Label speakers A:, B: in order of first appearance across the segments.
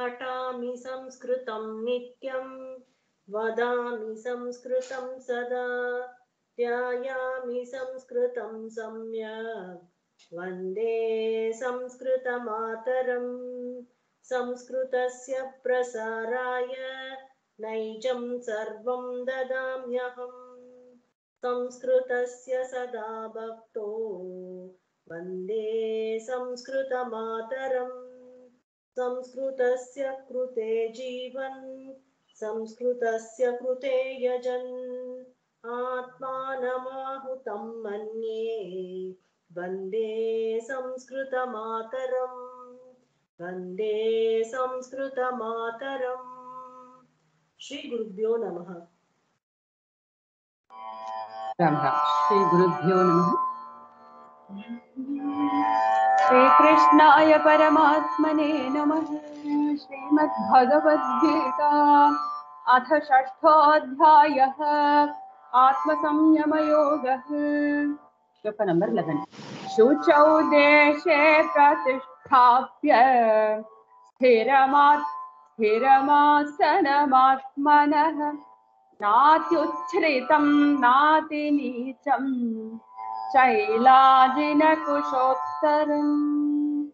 A: पठामि संस्कृतं नित्यं वदामि संस्कृतं सदा ध्यायामि संस्कृतं सम्यक् वन्दे संस्कृतमातरम् संस्कृतस्य प्रसाराय नैजं सर्वं ददाम्यहम् संस्कृतस्य सदा भक्तो वन्दे संस्कृतमातरम् संस्कृतस्य कृते जीवन् संस्कृतस्य कृते यजन् आत्मानमाहुतं मन्ये वन्दे संस्कृतमातरम् वन्दे संस्कृतमातरम् श्रीगुरुभ्यो नमः श्रीगुरुभ्यो नमः श्रीकृष्णाय परमात्मने नमः श्रीमद्भगवद्गीता अथ षष्ठोऽध्यायः आत्मसंयमयोगः श्लोक नम्बर् लेवेन् शुचौ देशे प्रतिष्ठाप्य स्थिरमात् स्थिरमासनमात्मनः नात्युच्छ्रितं नातिनीचं शैलाजिनकुशोत् तरम्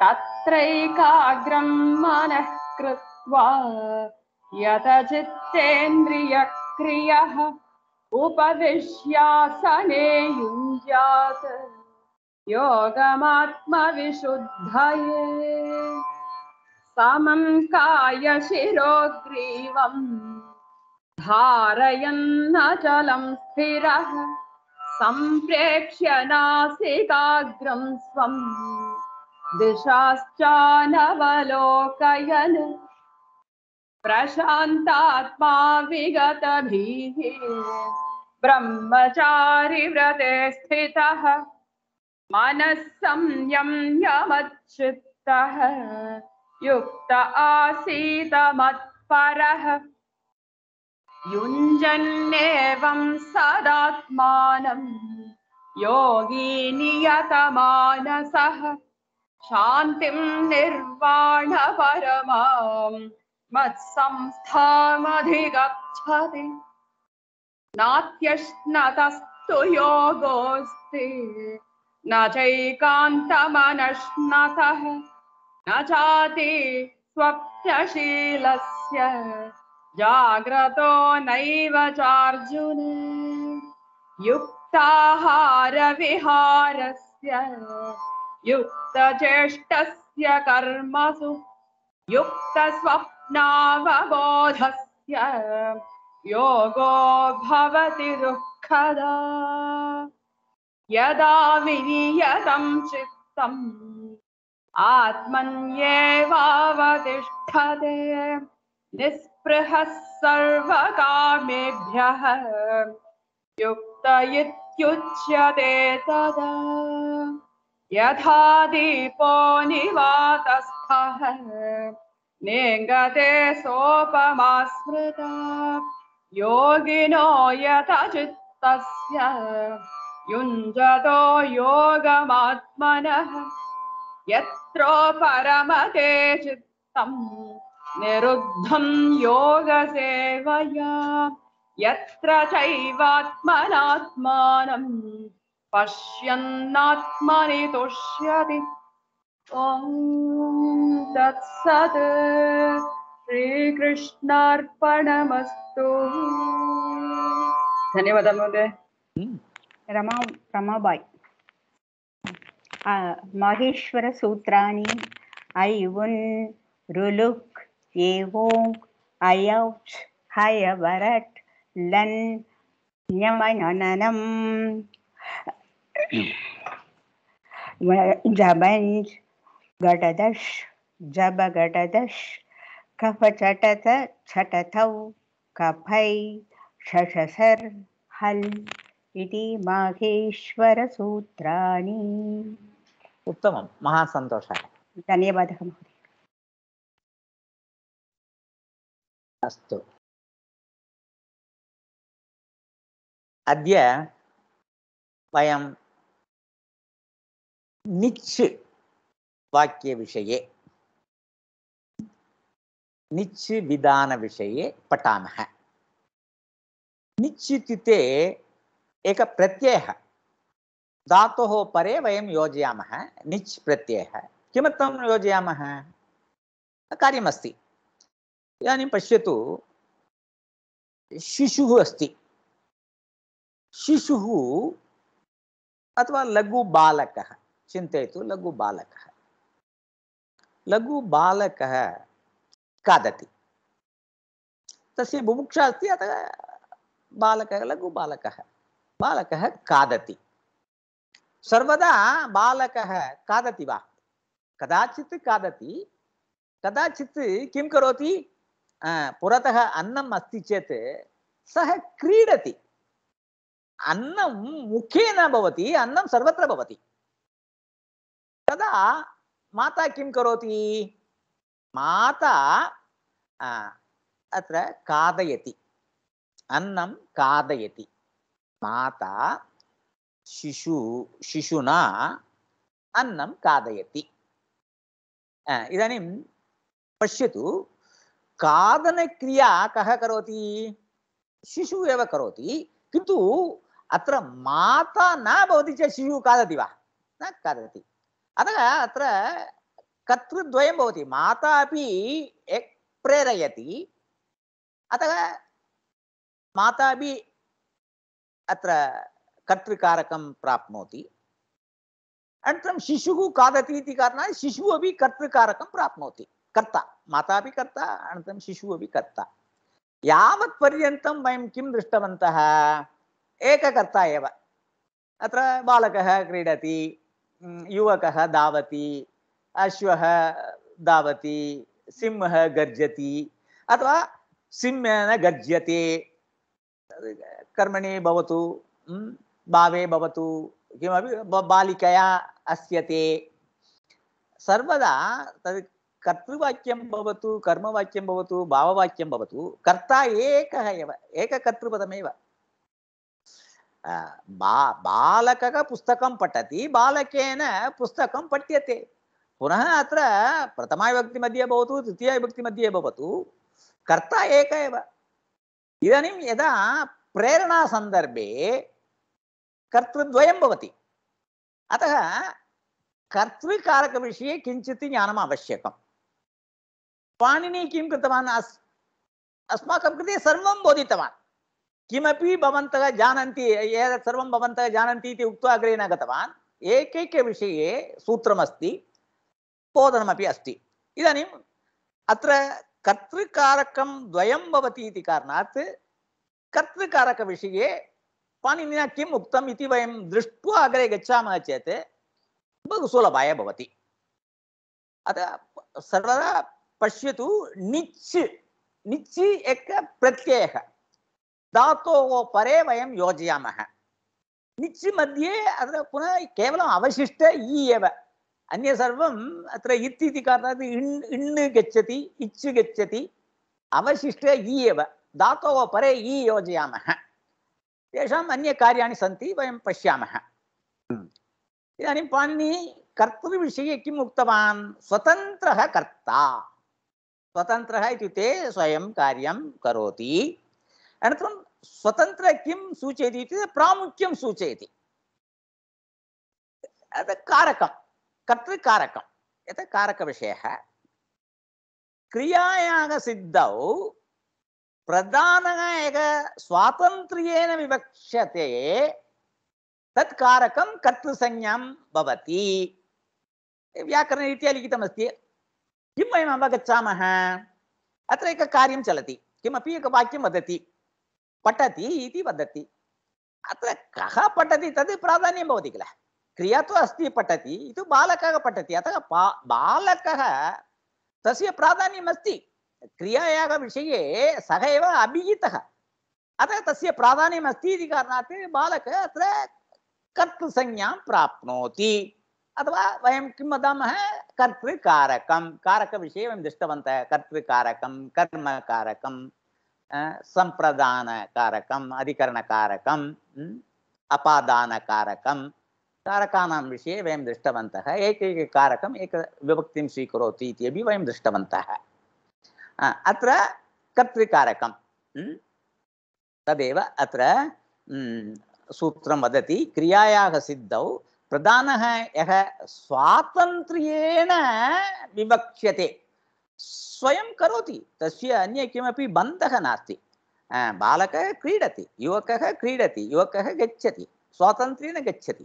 A: तत्रैकाग्रं मनः कृत्वा यतचित्तेन्द्रियक्रियः उपविश्यासने युञ्जात् योगमात्मविशुद्धये समं कायशिरोग्रीवम् धारयन्नचलं स्थिरः सम्प्रेक्ष्य नासिकाग्रं स्वम् दिशाश्चानवलोकयन् प्रशान्तात्मा विगतभिः ब्रह्मचारिव्रते स्थितः मनःसंयम्यमच्युत्तः युक्त आसीत आसीतमत्परः युञ्जन्नेवं सदात्मानं योगी नियतमानसः शान्तिं निर्वाणपरमां मत्संस्थामधिगच्छति नात्यश्नतस्तु योगोऽस्ति न चैकान्तमनश्नतः न चाति स्वप्नशीलस्य जाग्रतो नैव चार्जुन युक्ताहारविहारस्य युक्तचेष्टस्य कर्मसु युक्तस्वप्नावबोधस्य योगो भवति रुःखदा यदा विनियतं चित्तम् आत्मन्येवावतिष्ठते ृहः सर्वकामेभ्यः युक्त इत्युच्यते तदा यथा दीपो निवातस्थः निङ्गते सोपमास्मृता योगिनो यतचित्तस्य युञ्जतो योगमात्मनः परमते चित्तम् निरुद्धं योगसेवया यत्र పశ్యన్నాత్మని पश्यन्नात्मनि तुष्यति శ్రీకృష్ణార్పణమస్తు ధన్యవాదాలు రమా రమాబాయ్ మహేశ్వర సూత్రాన్ని ఐ ఉన్ రులుక్ एवों अयौत् हयवरट् लन् यमननम् जबञ् घटदश् जब घटदश् कफचटत छटतौ कफै शशसर् हल् इति माहेश्वरसूत्राणि उत्तमं महासन्तोषः धन्यवादः महोदय अस्त अद्य
B: वीच वाक्य विषय निच विधान विषय पटा इत्युक्ते एक प्रत्यय धा परे वयं योजयामः निच् प्रत्यय किम योजना कार्यमस्ती इदानीं पश्यतु शिशुः अस्ति शिशुः अथवा लघुबालकः चिन्तयतु लघुबालकः लघुबालकः खादति तस्य बुभुक्षा अस्ति अतः बालकः लघुबालकः बालकः खादति सर्वदा बालकः खादति वा कदाचित् खादति कदाचित् किं करोति पुरतः अन्नम् अस्ति चेत् सः क्रीडति अन्नं मुखे न भवति अन्नं सर्वत्र भवति तदा माता किं करोति माता अत्र खादयति अन्नं खादयति माता शिशु शिशुना अन्नं खादयति इदानीं पश्यतु खादन क्रिया कह करोति शिशु एव करोति किंतु अत्र माता न भवति चेत शिशु खादती वा न खादती अतः अत्र कर्तृद्वय भवति माता अभी एक प्रेरयती अतः माता भी अत्र कर्तृकारकं प्राप्नोति अनन्तरं शिशुः खादति इति कारणात् शिशुः अपि कर्तृकारकं प्राप्नोति कर्ता माता भी कर्ता अनन्तरं शिशु अपि कर्ता यावत् पर्यन्तं वयं किं दृष्टवन्तः एककर्ता एव अत्र बालकः क्रीडति युवकः धावति अश्वः धावति सिंहः गर्जति अथवा सिंहेन गर्ज्यते कर्मणि भवतु भावे भवतु किमपि बालिकया अस्यते सर्वदा तद् ಕರ್ತೃವಾಕ್ಯಂ ಭವತು ಕರ್ಮವಾಕ್ಯಂ ಭವತು ಭಾವವಾಕ್ಯಂ ಭವತು ಕರ್ತ ಏಕ ಎವ ಏಕಕರ್ತೃಪದಮೇವ ಬಾ ಬಾಲಕಗ ಪುಸ್ತಕಂ ಪಠತಿ ಬಾಲಕೇನ ಪುಸ್ತಕಂ ಪಠ್ಯತೆ ಪುನಃ ಅತ್ರ ಪ್ರಥಮ ಪ್ರಥಮಾವಿಭಕ್ತಿ मध्ये ಭವತು ತೃತೀಯಾವಿಭಕ್ತಿ मध्ये ಭವತು ಕರ್ತ ಏಕ ಎವ ಇದಾನಿಂ ಯದಾ ಪ್ರೇರಣಾ ಸಂದರ್ಭೇ ಕರ್ತೃದ್ವಯಂ ಭವತಿ अतः कर्तृकारकविषये किञ्चित् ज्ञानम् ಅವಶ್ಯಕಂ पाणिनि किं कृतवान् अस् अस्माकं कृते सर्वं बोधितवान् किमपि भवन्तः जानन्ति एतत् सर्वं भवन्तः जानन्ति इति उक्त्वा अग्रे न गतवान् एकैकविषये सूत्रमस्ति बोधनमपि अस्ति इदानीम् अत्र कर्तृकारकं द्वयं भवति इति कारणात् कर्तृकारकविषये पाणिनिना किम् उक्तम् इति वयं दृष्ट्वा अग्रे गच्छामः चेत् बहु सुलभाय भवति अतः सर्वदा पश्यतु निच् निच् एकः प्रत्ययः धातोः परे वयं योजयामः निच् मध्ये अत्र पुनः केवलम् अवशिष्ट इ एव अन्य सर्वम् अत्र इत् इति कारणात् इण् इण् गच्छति इच् गच्छति अवशिष्ट इ एव धातोः परे इ योजयामः तेषाम् अन्यकार्याणि सन्ति वयं पश्यामः इदानीं पाणिनिः कर्तृविषये किम् उक्तवान् स्वतन्त्रः कर्ता स्वतन्त्रः इत्युक्ते स्वयं कार्यं करोति अनन्तरं स्वतन्त्र किं सूचयति इत्युक्ते प्रामुख्यं सूचयति कारकं कारक विषय क्रिया सिद्ध प्रधान प्रधानः एकः स्वातन्त्र्येण विवक्ष्यते तत् कारकं लिखित भवति किम वयम् अवगच्छामः अत्र एकं कार्यं चलति किमपि एकवाक्यं वदति पठति इति वदति अत्र कः पठति किल क्रिया तो अस्ति पठति इति बालकः पठति अतः पा बालकः तस्य प्राधान्यमस्ति क्रियायाः विषये सः एव अभिहितः अतः तस्य प्राधान्यमस्ति इति कारणात् बालकः अत्र अथवा वयं किं वदामः कर्तृकारकं कारकविषये वयं दृष्टवन्तः कर्तृकारकं कर्मकारकं सम्प्रदानकारकम् अधिकरणकारकम् अपादानकारकं कारकाणां विषये वयं दृष्टवन्तः एकैककारकम् एक विभक्तिं स्वीकरोति इति अपि वयं दृष्टवन्तः अत्र कर्तृकारकं तदेव अत्र सूत्रं वदति क्रियायाः सिद्धौ பிரதான யக சுவாதந்திரியேன விவக்ஷியதே ஸ்வயம் கரோதி தஸ்ய அந்நிய கிமப்பி பந்தக நாஸ்தி बालकः क्रीडति युवकः क्रीडति युवकः गच्छति स्वातन्त्र्येण गच्छति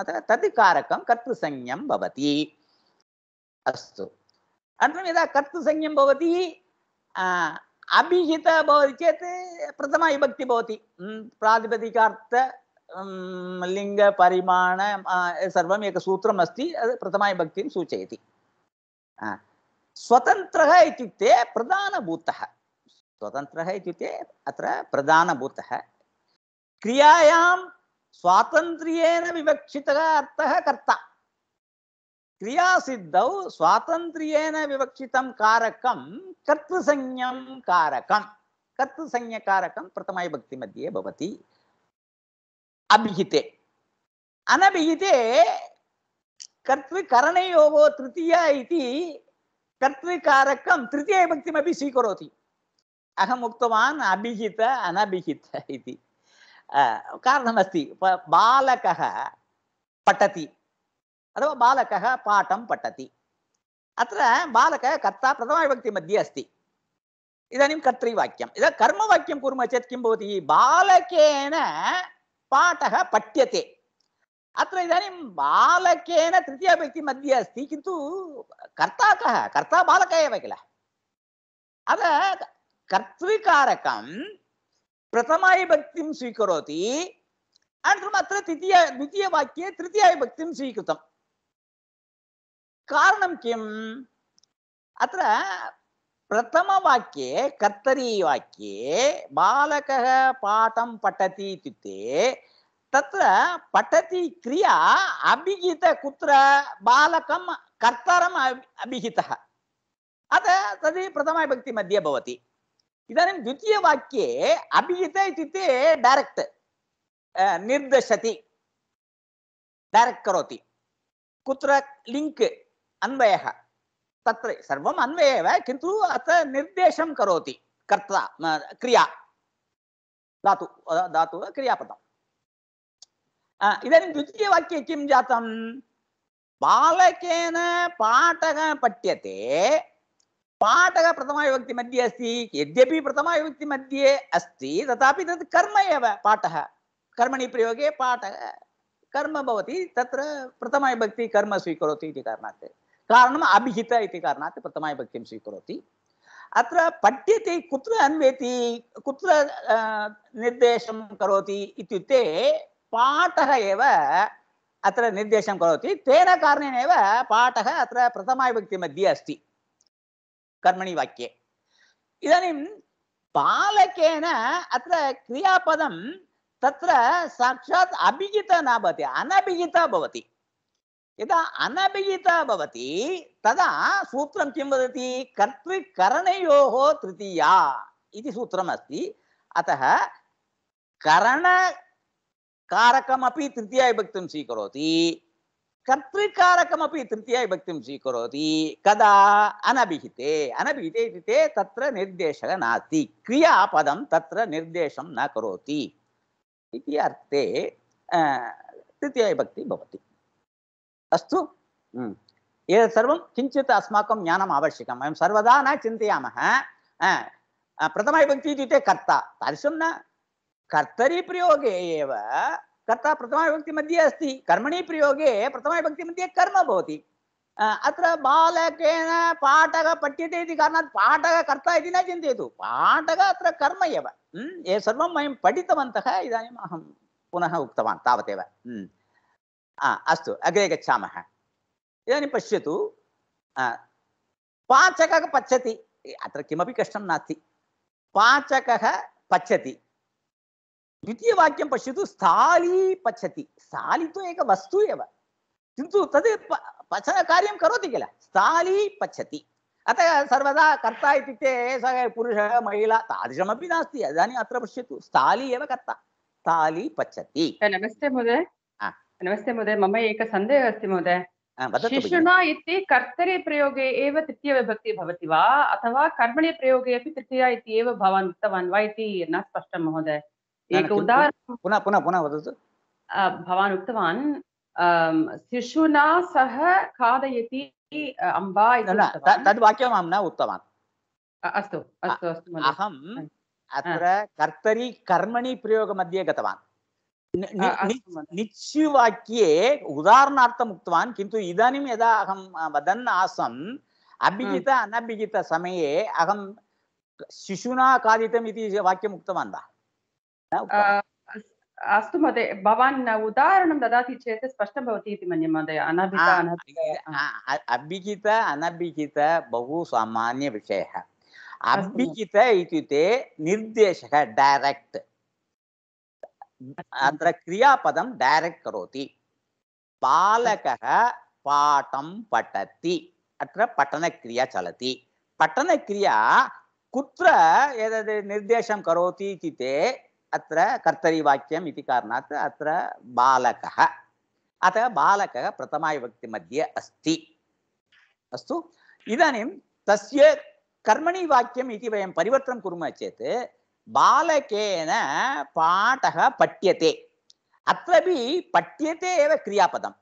B: अतः तद् कारकं कर्तृसंज्ञं भवति अस्तु अनन्तरं यदा कर्तृसंज्ञं भवति अभिहितः भवति चेत् प्रथमा विभक्ति भवति प्रातिपदिकार्थ लिंग सर्वम् एकसूत्रम् अस्ति प्रथमाविभक्तिं सूचयति स्वतन्त्रः इत्युक्ते प्रधानभूतः स्वतन्त्रः इत्युक्ते अत्र प्रधानभूतः क्रियायां स्वातन्त्र्येण विवक्षित अर्थ कर्ता क्रियासिद्धौ स्वातन्त्र्येण विवक्षितं कारकं कारक कारकं कर्तृसंज्ञकारकं मध्ये भवति अभिहिते अनभिहिते कर्तृकरणयोगो तृतीया इति कर्तृकारकं तृतीयविभक्तिमपि स्वीकरोति अहम् उक्तवान् अभिहित अनभिहित इति कारणमस्ति बालकः पठति अथवा बालकः पाठं पठति अत्र बालकः कर्ता प्रथमाविभक्तिमध्ये अस्ति इदानीं कर्तृवाक्यम् इदा कर्मवाक्यं कुर्मः चेत् किं भवति बालकेन पाठः पठ्यते अत्र इदानीं बालकेन तृतीयाभक्तिमध्ये अस्ति किन्तु कर्ता कः कर्ता बालकः एव किल अतः कर्तृकारकं प्रथमाविभक्तिं स्वीकरोति अनन्तरम् अत्र तृतीय द्वितीयवाक्ये तृतीयाविभक्तिं स्वीकृतं कारणं किम् अत्र प्रथमवाक्ये कर्तरीवाक्ये बालकः पाठं पठति इत्युक्ते तत्र पठति क्रिया अभिहित कुत्र बालकं कर्तरम् अभिहितः अतः तद् प्रथमविभक्तिमध्ये भवति इदानीं द्वितीयवाक्ये अभिहित इत्युक्ते डैरेक्ट् निर्दिशति डैरेक्ट् करोति कुत्र लिङ्क् अन्वयः तत्र सर्वम् अन्वये एव किन्तु अत्र निर्देशं करोति कर्ता क्रिया धातु धातु क्रियापदम् इदानीं द्वितीयवाक्ये किं जातं बालकेन पाठः पठ्यते पाठः प्रथमाविभक्तिमध्ये अस्ति यद्यपि प्रथमाविभक्तिमध्ये अस्ति तथापि तत् कर्म एव पाठः कर्मणि प्रयोगे पाठः कर्म भवति तत्र प्रथमाविभक्तिः कर्म स्वीकरोति इति कारणात् कारण अभिहित कारण कारणात् प्रथमाविभक्तिं स्वीकरोति अत्र पठ्यते कुत्र अन्वेति कुत्र निर्देशं करोति इत्युक्ते पाठः एव अत्र निर्देशं करोति तेन कारणेन एव पाठः अत्र प्रथमाविभक्तिमध्ये अस्ति कर्मणि वाक्ये इदानीं बालकेन अत्र क्रियापदं तत्र साक्षात् अभिहिता न भवति अनभिहिता भवति यदा अनभिहिता भवति तदा सूत्रं किं वदति कर्तृकरणयोः तृतीया इति सूत्रम् अस्ति अतः करणकारकमपि तृतीया विभक्तिं स्वीकरोति कर्तृकारकमपि तृतीया विभक्तिं स्वीकरोति कदा अनभिहिते अनभिहिते इत्युक्ते तत्र निर्देशः नास्ति क्रियापदं तत्र निर्देशं न करोति इति अर्थे तृतीया विभक्तिः भवति अस्तु हम्म। एतत् सर्वं किञ्चित् अस्माकं ज्ञानम् आवश्यकं वयं सर्वदा न चिन्तयामः प्रथमाविभक्ति इत्युक्ते कर्ता तादृशं न कर्तरिप्रयोगे एव कर्ता प्रथमाविभक्तिमध्ये अस्ति कर्मणि प्रयोगे प्रथमाविभक्तिमध्ये कर्म भवति अत्र बालकेन पाठः पठ्यते इति कारणात् पाठः कर्ता इति न चिन्तयतु पाठः अत्र कर्म एव हम्म। एव सर्वं वयं पठितवन्तः इदानीम् अहं पुनः उक्तवान् तावदेव हम्म। अस्त अग्रे गच्छामः इदानीं पश्यतु पाचकः पचति अत्र किमपि कष्टं नास्ति पाचकः पचति द्वितीयवाक्यं पश्यतु स्थाली पचति स्थाली तु एक वस्तु एव किन्तु तद् पचनकार्यं करोति किल स्थाली पचति अतः सर्वदा कर्ता इत्युक्ते सः पुरुषः महिला तादृशमपि नास्ति इदानीम् अत्र पश्यतु स्थाली एव कर्ता
A: स्थाली पचति नमस्ते महोदय नमस्ते महोदय मम एकः सन्देहः अस्ति महोदय शिशुना इति कर्तरि प्रयोगे एव तृतीयविभक्तिः भवति वा अथवा कर्मणि प्रयोगे अपि तृतीया इति एव भवान् उक्तवान् वा इति न स्पष्टं महोदय एक उदाहरणं
B: पुनः पुनः पुनः वदतु
A: भवान् उक्तवान् शिशुना सह खादयति अम्बा इति तद् वाक्यम् अहं न उक्तवान्
B: अस्तु अस्तु अस्तु अहम् अत्र कर्तरि कर्मणि प्रयोगमध्ये गतवान् निश्चिवाक्ये उदाहरणार्थम् उक्तवान् किन्तु इदानीं यदा अहं वदन् आसम् अभिजित अनभिजितसमये
A: अहं शिशुना खादितम् इति वाक्यम् उक्तवान् वा अस्तु महोदय भवान् उदाहरणं ददाति चेत् स्पष्टं भवति इति मन्ये महोदय
B: अनभिजित अभिजित अनभिजित बहु सामान्यविषयः अभिजित इत्युक्ते निर्देशः डैरेक्ट् अत्र क्रियापदं डैरेक्ट् करोति बालकः पाठं पठति अत्र पठनक्रिया चलति पठनक्रिया कुत्र एतद् निर्देशं करोति इति ते अत्र कर्तरिवाक्यम् इति कारणात् अत्र बालकः अतः बालकः प्रथमाविभक्तिमध्ये अस्ति अस्तु इदानीं तस्य कर्मणि वाक्यम् इति वयं परिवर्तनं कुर्मः चेत् பாலகேன பாடக பட்யத்தே அத்ரபி பட்யத்தே ஏவ கிரியாபதம்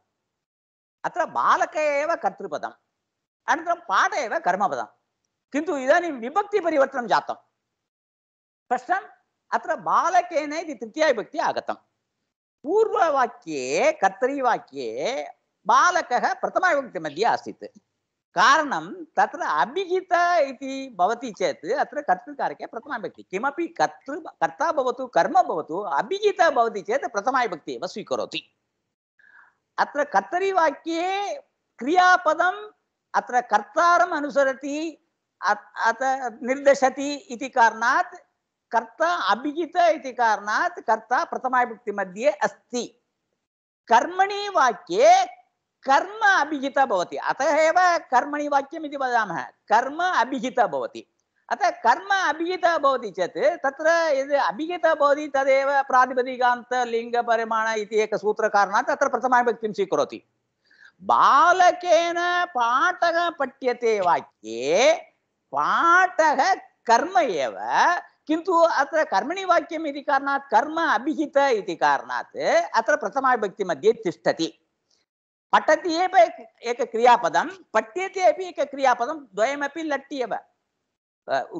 B: அத்த பாலக ஏவ கர்த்தபதம் அனந்தரம் பாட ஏவ கர்மபதம் किन्तु इदानीं विभक्तिपरिवर्तनं जातं प्रश्नम् अत्र बालकेन इति तृतीयाविभक्ति आगतं पूर्ववाक्ये कर्तरीवाक्ये बालकः प्रथमाविभक्तिमध्ये आसीत् कारण त्र अभिता चेत भवति चेत् अत्र कर्तृकारके कर्तृ कर्ता कर्म भवतु अभिता चेत चेत् प्रथमाविभक्ति एव स्वीकरोति अत्र कर्तरिवाक्ये अत निर्दिशति कारण कर्ता अभिहित इति कारणात् कर्ता प्रथमाविभक्तिमध्ये अस्ति कर्मणि वाक्ये कर्म अभिहिता भवति अतः एव कर्मणि वाक्यम इति वदामः कर्म अभिहिता भवति अतः कर्म अभिहिता भवति चेत् तत्र यद् अभिहिता भवति तदेव प्रातिपदिकान्त लिङ्गपरिमाण इति एक सूत्रकारणात् तत्र प्रथमाविभक्तिं स्वीकरोति बालकेन पाठः पठ्यते वाक्ये पाठः कर्म एव किन्तु अत्र कर्मणि वाक्यम् इति कारणात् कर्म अभिहित इति कारणात् अत्र प्रथमाविभक्तिमध्ये तिष्ठति पठति एव एकक्रियापदं पठ्यते अपि एकक्रियापदं द्वयमपि लट्टि एव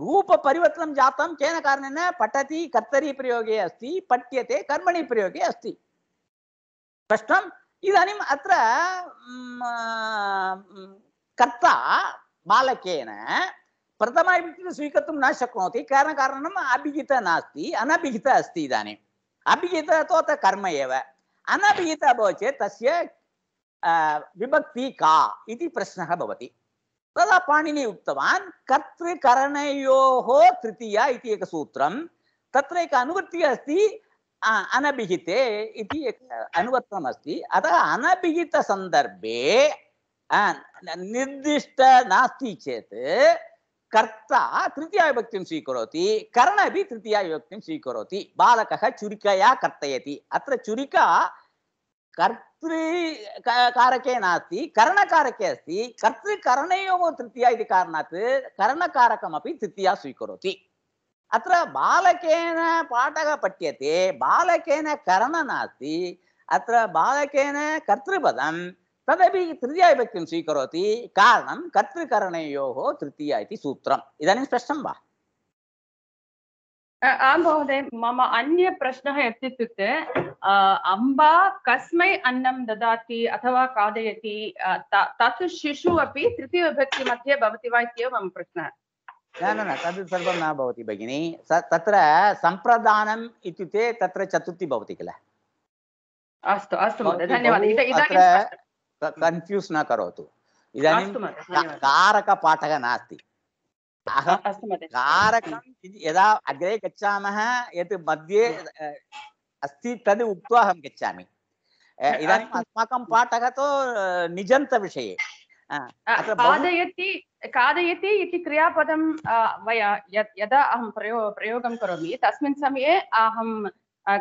B: रूपपरिवर्तनं जातं केन कारणेन पठति कर्तरीप्रयोगे अस्ति पठ्यते कर्मणि प्रयोगे अस्ति स्पष्टम् इदानीम् अत्र कर्ता बालकेन प्रथमाविभक्तिं स्वीकर्तुं न शक्नोति कारणकारणम् अभिहितः नास्ति अनभिहितः अस्ति इदानीम् अभिहितः तु अत्र कर्म एव अनभिहितः भवति चेत् तस्य விபக்தி கா இது பிரஷ்னः भवति तदा पाणिनि उक्तवान् कर्तृकरणयोः तृतीया इति एकसूत्रं तत्र एक अनुवृत्तिः अस्ति अनभिहिते इति एक अनुवर्तनमस्ति अतः अनभिहितसन्दर्भे निर्दिष्ट नास्ति चेत् कर्ता तृतीयाविभक्तिं स्वीकरोति कर्ण अपि तृतीयाविभक्तिं स्वीकरोति बालकः छुरिकया कर्तयति अत्र छुरिका कर् कर्तृकारके नास्ति करणकारके अस्ति कर्तृकरणयोः तृतीया इति कारणात् करणकारकमपि तृतीया स्वीकरोति अत्र बालकेन पाठः पठ्यते बालकेन करण नास्ति अत्र बालकेन कर्तृपदं तदपि तृतीयाविभक्तिं स्वीकरोति कारणं कर्तृकरणयोः तृतीया इति सूत्रम् इदानीं स्पष्टं वा
A: आं महोदय मम अन्य प्रश्नः यत् इत्युक्ते अम्बा कस्मै अन्नं ददाति अथवा खादयति तत् शिशुः अपि मध्ये भवति वा इत्येव मम प्रश्नः
B: न न न तद् सर्वं न भवति भगिनि तत्र सम्प्रदानम् इत्युक्ते तत्र चतुर्थी भवति किल अस्तु अस्तु धन्यवादः कन्फ्यूस् न करोतु इदानीं कारकपाठः नास्ति कारकं यदा अग्रे गच्छामः यत् मध्ये अस्ति तद् उक्त्वा अहं गच्छामि इदानीम् अस्माकं पाठः तु निजन्तविषये खादयति
A: खादयति इति क्रियापदं वय यदा अहं प्रयो प्रयोगं करोमि तस्मिन् समये अहं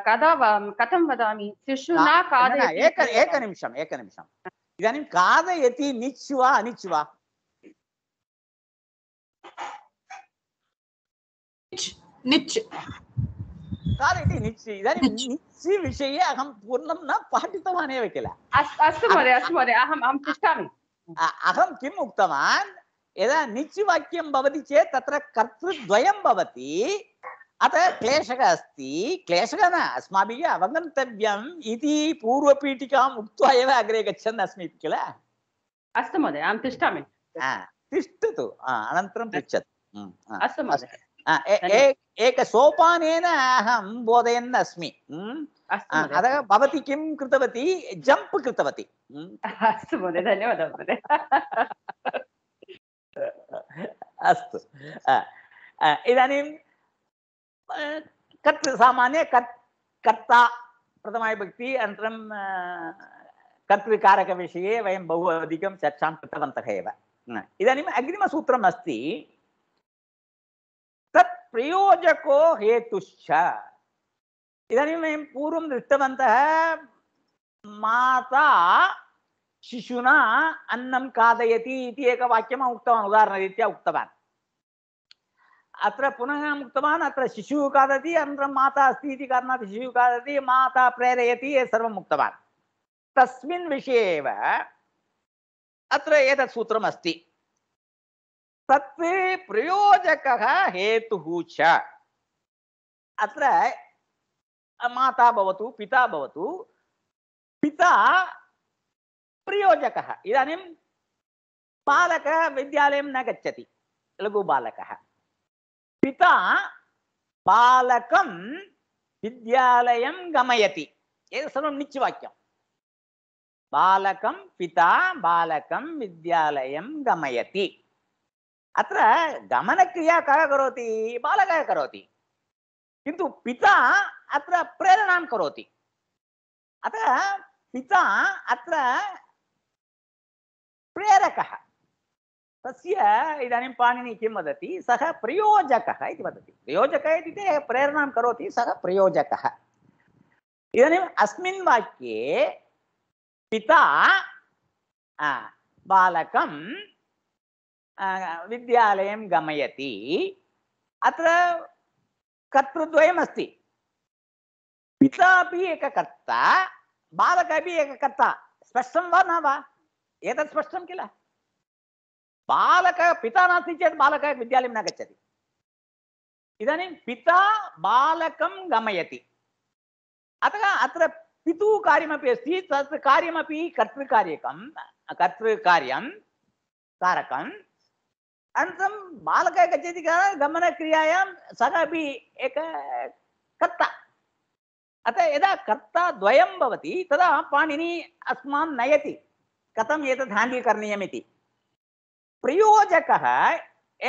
A: कदा वा कथं वदामि शिशु न खादयति
B: एकनिमिषम् एकनिमिषम् इदानीं खादयति निच् वा अनिच् वा इदानीं निश्चि विषये अहं पूर्णं न पाठितवान् एव किल
A: अस्तु महोदय अस्तु महोदय अहम् अहं
B: पृच्छामि अहं किम् उक्तवान् यदा निच् वाक्यं भवति चेत् तत्र कर्तृद्वयं भवति अतः क्लेशः अस्ति क्लेशः न अस्माभिः अवगन्तव्यम् इति पूर्वपीठिकाम् उक्त्वा एव अग्रे गच्छन् अस्मि किल अस्तु महोदय अहं तिष्ठामि तिष्ठतु अनन्तरं पृच्छतु अस्तु महोदय एक सोपानेन अहम बोधयन् अस्मि अतः भवती किं कृतवती जम्प् कृतवती महोदय धन्यवादः महोदय अस्तु इदानीं कत् सामान्य कर्ता प्रथमाविभक्ति अनन्तरं कर्तृकारकविषये वयं बहु अधिकं चर्चां कृतवन्तः एव इदानीम् अग्रिमसूत्रम् अस्ति प्रयोजको हेतुश्च इदानीं वयं पूर्वं दृष्टवन्तः माता शिशुना अन्नं खादयति इति एकवाक्यम् अहम् उक्तवान् उदाहरणरीत्या उक्तवान् अत्र पुनः अहम् उक्तवान् अत्र शिशुः खादति अनन्तरं माता अस्ति इति कारणात् शिशुः खादति माता प्रेरयति सर्वम् उक्तवान् तस्मिन् विषये एव अत्र एतत् सूत्रमस्ति తత్వే ప్రయోజక హేతు చ అత్ర మాతా భవతు పితా భవతు పితా ప్రయోజక ఇదానీం బాలక విద్యాలయం న గచ్చతి లఘు బాలక పితా బాలకం విద్యాలయం గమయతి ఏది సర్వం నిత్యవాక్యం బాలకం పితా బాలకం విద్యాలయం గమయతి अत्र गमनक्रिया कः करोति बालकः करोति किन्तु पिता अत्र प्रेरणां करोति अतः पिता अत्र प्रेरकः तस्य इदानीं पाणिनि किं वदति सः प्रयोजकः इति वदति प्रयोजकः इत्युक्ते प्रेरणां करोति सः प्रयोजकः इदानीम् अस्मिन् वाक्ये पिता बालकं విద్యాలయం గమయతి అత్ర కర్తృద్వయమస్తి పితా अपि एकः कर्ता बालकः अपि एकः कर्ता स्पष्टं वा न वा एतत् स्पष्टं किल बालकः पिता नास्ति चेत् बालकः विद्यालयं न गच्छति इदानीं पिता बालकं गमयति अतः अत्र पितुः कार्यमपि अस्ति तत् कार्यमपि कर्तृकार्यकं कर्तृकार्यं कारकं अनम बालकः गच्छति काल गमनक्रियायां सः अपि एकः कर्ता अतः यदा कर्ता द्वयं भवति तदा पाणिनी अस्मान् नयति कथम् एतद् हेण्डल् करणीयमिति प्रयोजकः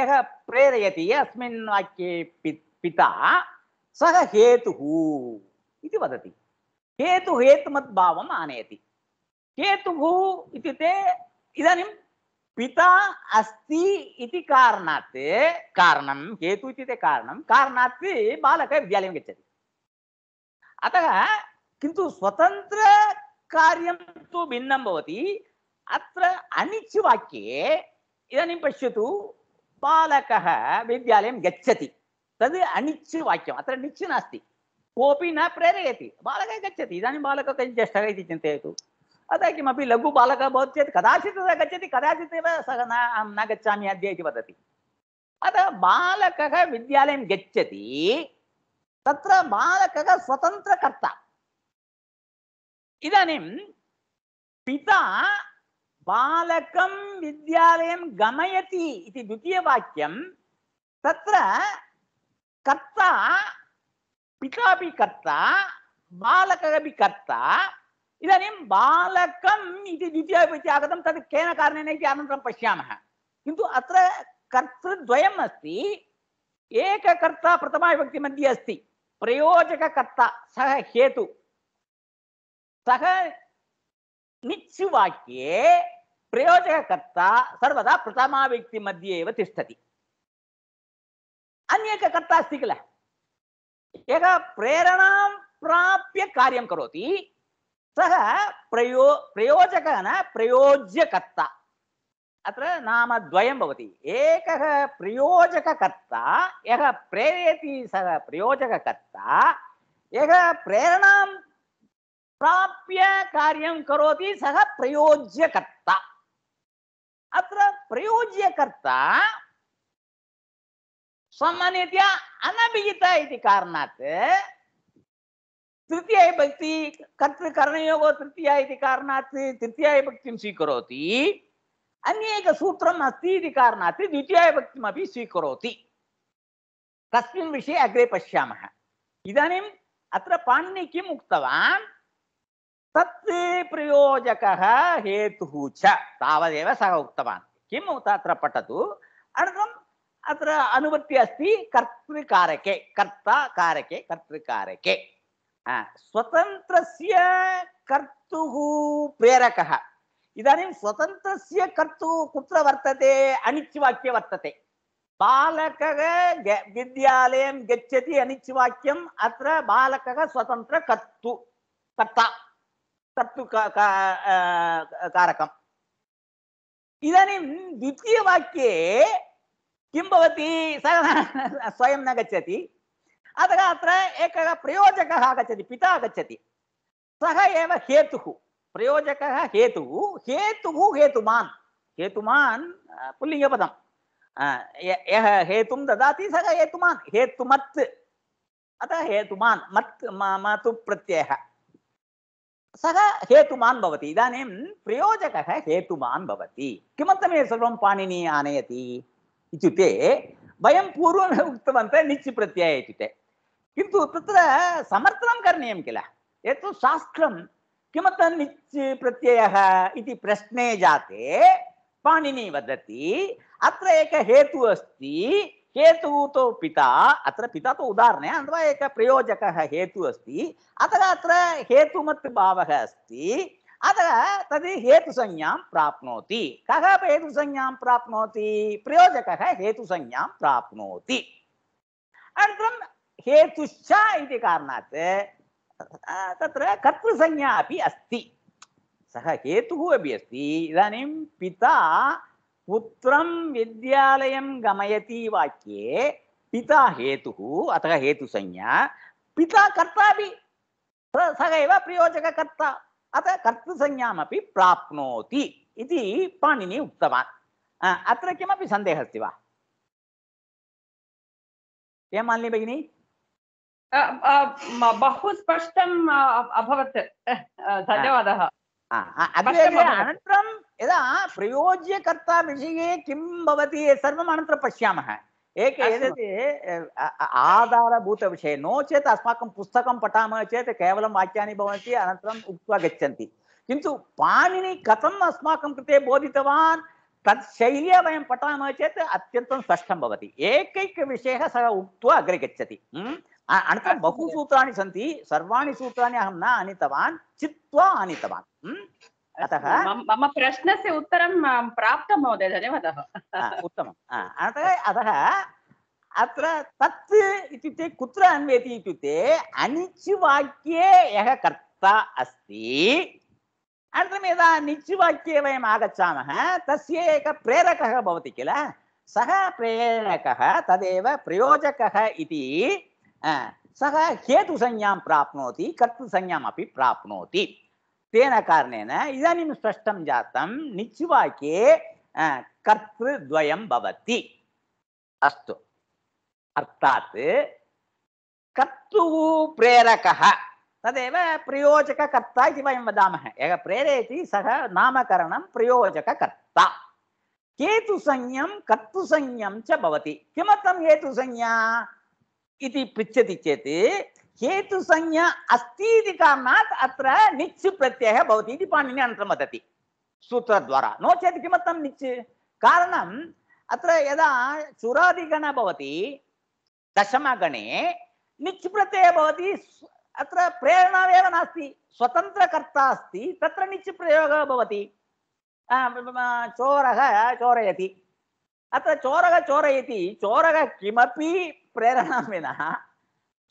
B: यः प्रेरयति अस्मिन् वाक्ये पि पिता सः हेतुः इति वदति हेतु हेतुमद्भावम् आनयति हेतुः इत्युक्ते इदानीं పిత అస్తి ఇది కారణాత్ కారణం హేతు ఇది కారణం కారణాత్ బాలక విద్యాలయం గచ్చతి అతగా కింటు స్వతంత్ర కార్యం తో భిన్నం భవతి అత్ర అనిచ్ వాక్యే ఇదానీం పశ్యతు బాలక విద్యాలయం గచ్చతి తది అనిచ్ వాక్యం అత్ర నిచ్ నాస్తి కోపి నా ప్రేరయతి బాలక గచ్చతి ఇదానీం బాలక కంచెష్టः इति चिन्तयतु अतः किमपि लघुबालकः भवति चेत् कदाचित् सः गच्छति कदाचित् एव सः न अहं न गच्छामि अद्य इति वदति अतः बालकः विद्यालयं गच्छति तत्र बालकः स्वतन्त्रकर्ता इदानीं पिता बालकं विद्यालयं गमयति इति द्वितीयवाक्यं तत्र कर्ता पितापि कर्ता बालकः अपि कर्ता इदानीं बालकम् इति द्वितीयविभक्ति आगतं कारण केन कारणेन इति अनन्तरं पश्यामः किन्तु अत्र कर्तृद्वयम् अस्ति एककर्ता प्रथमाविभक्तिमध्ये हेतु सह निच्चु वाक्ये प्रयोजककर्ता सर्वदा प्रथमाविभक्तिमध्ये एव तिष्ठति अन्येककर्ता अस्ति किल एकः प्रेरणां प्राप्य कार्य करोति सः प्रयो प्रयोजकः न प्रयोज्यकर्ता अत्र नामद्वयं भवति एकः प्रयोजककर्ता यः प्रेरयति सः प्रयोजककर्ता यः प्रेरणां प्राप्य कार्यं करोति सः प्रयोज्यकर्ता अत्र प्रयोज्यकर्ता सामान्यतया अनभिहित इति कारणात् तृतीय भक्ति कर्तृकर्णयोगो तृतीय कारण कारणात् भक्ति स्वीकरोति अनेक अस्ति इति कारणात् द्वितीयाविभक्तिमपि स्वीकरोति तस्मिन् विषये अग्रे पश्यामः इदानीम् अत्र पाणिनि किम् उक्तवान् तत् प्रयोजकः हेतुः च तावदेव सः उक्तवान् तत्र पठतु अनन्तरम् अत्र अनुवृत्ति अस्ति कर्तृकारके कर्ता कारके कर्तृकारके स्वतन्त्रस्य कर्तुः प्रेरकः इदानीं स्वतन्त्रस्य कर्तुः कुत्र वर्तते अनिच्यवाक्ये वर्तते बालकः विद्यालयं गच्छति अनिच्यवाक्यम् अत्र बालकः स्वतन्त्रकर्तु कर्ता कर्तु का, का, कारकम् इदानीं द्वितीयवाक्ये किं भवति सः स्वयं न गच्छति अतः अत्र एकः प्रयोजकः आगच्छति पिता आगच्छति सः एव हेतुः प्रयोजकः हेतुः हेतुः हेतुमान् हेतुमान् पुल्लिङ्गपदं यः हेतुं ददाति सः हेतुमान् हेतुमत् अतः हेतुमान् मत् मतु प्रत्ययः सः हेतुमान् भवति इदानीं प्रयोजकः हेतुमान् भवति किमर्थम् एतत् सर्वं पाणिनि आनयति इत्युक्ते वयं पूर्वमेव उक्तवन्तः निच् प्रत्यय इत्युक्ते किन्तु तत्र समर्थनं करणीयं किल यत् शास्त्रं किमर्थं निच् प्रत्ययः इति प्रश्ने जाते पाणिनी वदति अत्र एकः हेतुः अस्ति हेतुः तु पिता अत्र पिता तु उदाहरणे अथवा एकः प्रयोजकः हेतुः अस्ति अतः अत्र हेतुमत् भावः अस्ति अतः तद् हेतुसंज्ञां प्राप्नोति कः हेतुसंज्ञां प्राप्नोति प्रयोजकः हेतुसंज्ञां प्राप्नोति अनन्तरं हेतुश्च इति कारणात् तत्र कर्तृसंज्ञा अपि अस्ति सः हेतुः अपि अस्ति इदानीं पिता पुत्रं विद्यालयं गमयति वाक्ये पिता हेतुः अतः हेतुसंज्ञा पिता कर्ता अपि सः एव प्रयोजककर्ता अतः कर्तृसंज्ञामपि प्राप्नोति इति पाणिनिः उक्तवान् अत्र किमपि सन्देहः अस्ति वा किं मालिनी भगिनी बहु
A: स्पष्टम् अभवत् धन्यवादः अनन्तरं यदा
B: प्रयोज्यकर्ताविषये किं भवति सर्वम् अनन्तरं पश्यामः एक एतत् आधारभूतविषये नो चेत् अस्माकं पुस्तकं पठामः चेत् केवलं वाक्यानि भवन्ति अनन्तरम् उक्त्वा गच्छन्ति किन्तु पाणिनि कथम् अस्माकं कृते बोधितवान् तत्शैल्या वयं पठामः चेत् अत्यन्तं स्पष्टं भवति एकैकविषयः सः उक्त्वा अग्रे गच्छति अनन्तरं बहु सूत्राणि सी सर्वाणि सूत्राणि अहम न आनीतवान् चिंता आनीतवान् अतः
A: मम प्रश्न से उत्तर प्राप्त महोदय धन्यवाद
B: उत्तम अतः अतः अत्र तत् कुत्र अन्वेति इत्युक्ते अनिच्युवाक्ये यः कर्ता अस्ति अनन्तरं यदा निच्वाक्ये वयम् आगच्छामः तस्य एकः प्रेरकः भवति किल सः प्रेरकः तदेव प्रयोजकः इति सः हेतुसंज्ञां प्राप्नोति कर्तृसंज्ञामपि प्राप्नोति तेन कारणेन इदानीं स्पष्टं जातं निच्वाक्ये कर्तृद्वयं भवति अस्तु अर्थात् कर्तुः प्रेरकः तदेव प्रयोजककर्ता इति वयं वदामः यः प्रेरयति सः नामकरणं प्रयोजककर्ता हेतुसंज्ञं कर्तृसंज्ञं च भवति किमर्थं हेतुसंज्ञा इति पृच्छति चेत् हेतुसंज्ञा अस्ति इति कारणात् अत्र निच् प्रत्ययः भवति इति पाणिनि अनन्तरं वदति सूत्रद्वारा नो चेत् किमर्थं निच् कारणम् अत्र यदा चुरादिगणः भवति दशमगणे निच् प्रत्ययः भवति अत्र प्रेरणा एव नास्ति स्वतन्त्रकर्ता अस्ति तत्र निच् प्रयोगः भवति चोरः चोरयति अत्र चोरः चोरयति चोरः किमपि प्रेरणा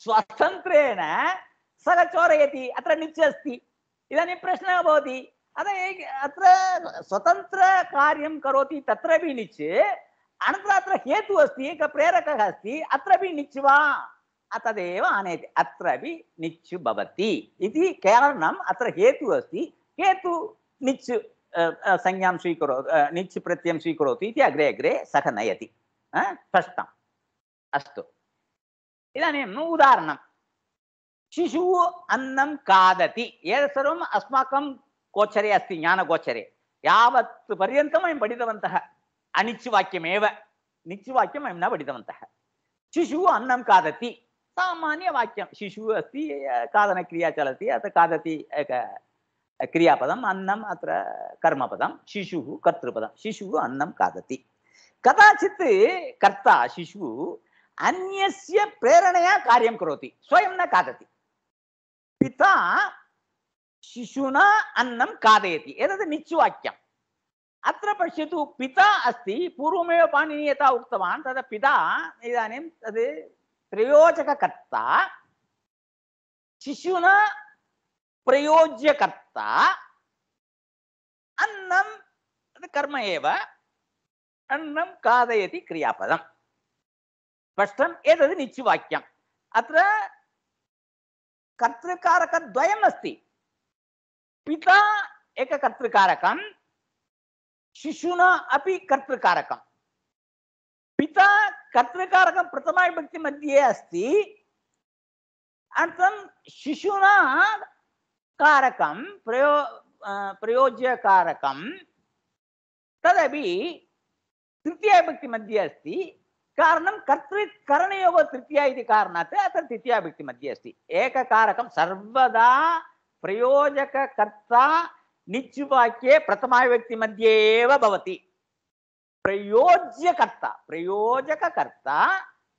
B: स्वातन्त्र्येण सः सह अत्र निच् अस्ति इदानीं प्रश्नः अतः अत्र स्वतन्त्रकार्यं करोति तत्र अपि निच् अनन्तरम् अत्र प्रेरक अस्त एकः प्रेरकः अस्ति अत्र अपि निच् वा अत्र अपि निच् हेतु निच् संज्ञा स्वीको निच् प्रत्यय स्वीकोति अग्रे अग्रे सह नयती स्पष्ट अस्तु इदानीम् उदाहरणं शिशुः अन्नं खादति एतत् सर्वम् अस्माकं गोचरे अस्ति ज्ञानगोचरे यावत् पर्यन्तं वयं पठितवन्तः अनिच्यवाक्यमेव वाक्यं वयं न पठितवन्तः शिशुः अन्नं खादति सामान्यवाक्यं शिशुः अस्ति खादनक्रिया चलति अतः खादति एक क्रियापदम् अन्नम् अत्र कर्मपदं शिशुः कर्तृपदं शिशुः अन्नं खादति कदाचित् कर्ता शिशुः அந்நிய பிரேரணையா காரியம் கரோதி ஸ்வயம் ந காததி பிதா சிசுனா அன்னம் காதயதி எதது நிச்சுவாக்கியம் अत्र पश्यतु पिता अस्ति पूर्वमेव पाणिनिः यथा उक्तवान् तदा पिता इदानीं तद् प्रयोजककर्ता शिशुना प्रयोज्यकर्ता अन्नं कर्म एव अन्नं खादयति क्रियापदम् स्पष्टम् एतद् निश्चिवाक्यम् अत्र कर्तृकारकद्वयम् अस्ति पिता एककर्तृकारकं शिशुना अपि कर्तृकारकम् पिता कर्तृकारकं प्रथमाविभक्तिमध्ये अस्ति अनन्तरं शिशुना कारकं प्रयो प्रयोज्यकारकं तदपि तृतीयविभक्तिमध्ये अस्ति కారణం కర్తృ కరణయోగో తృతీయ ఇది కారణాత్ అతను తృతీయాభక్తి మధ్య అస్తి ఏకకారకం సర్వదా ప్రయోజకకర్త నిత్యువాక్యే ప్రథమావిభక్తి మధ్య ఏవ భవతి ప్రయోజ్యకర్త ప్రయోజకకర్త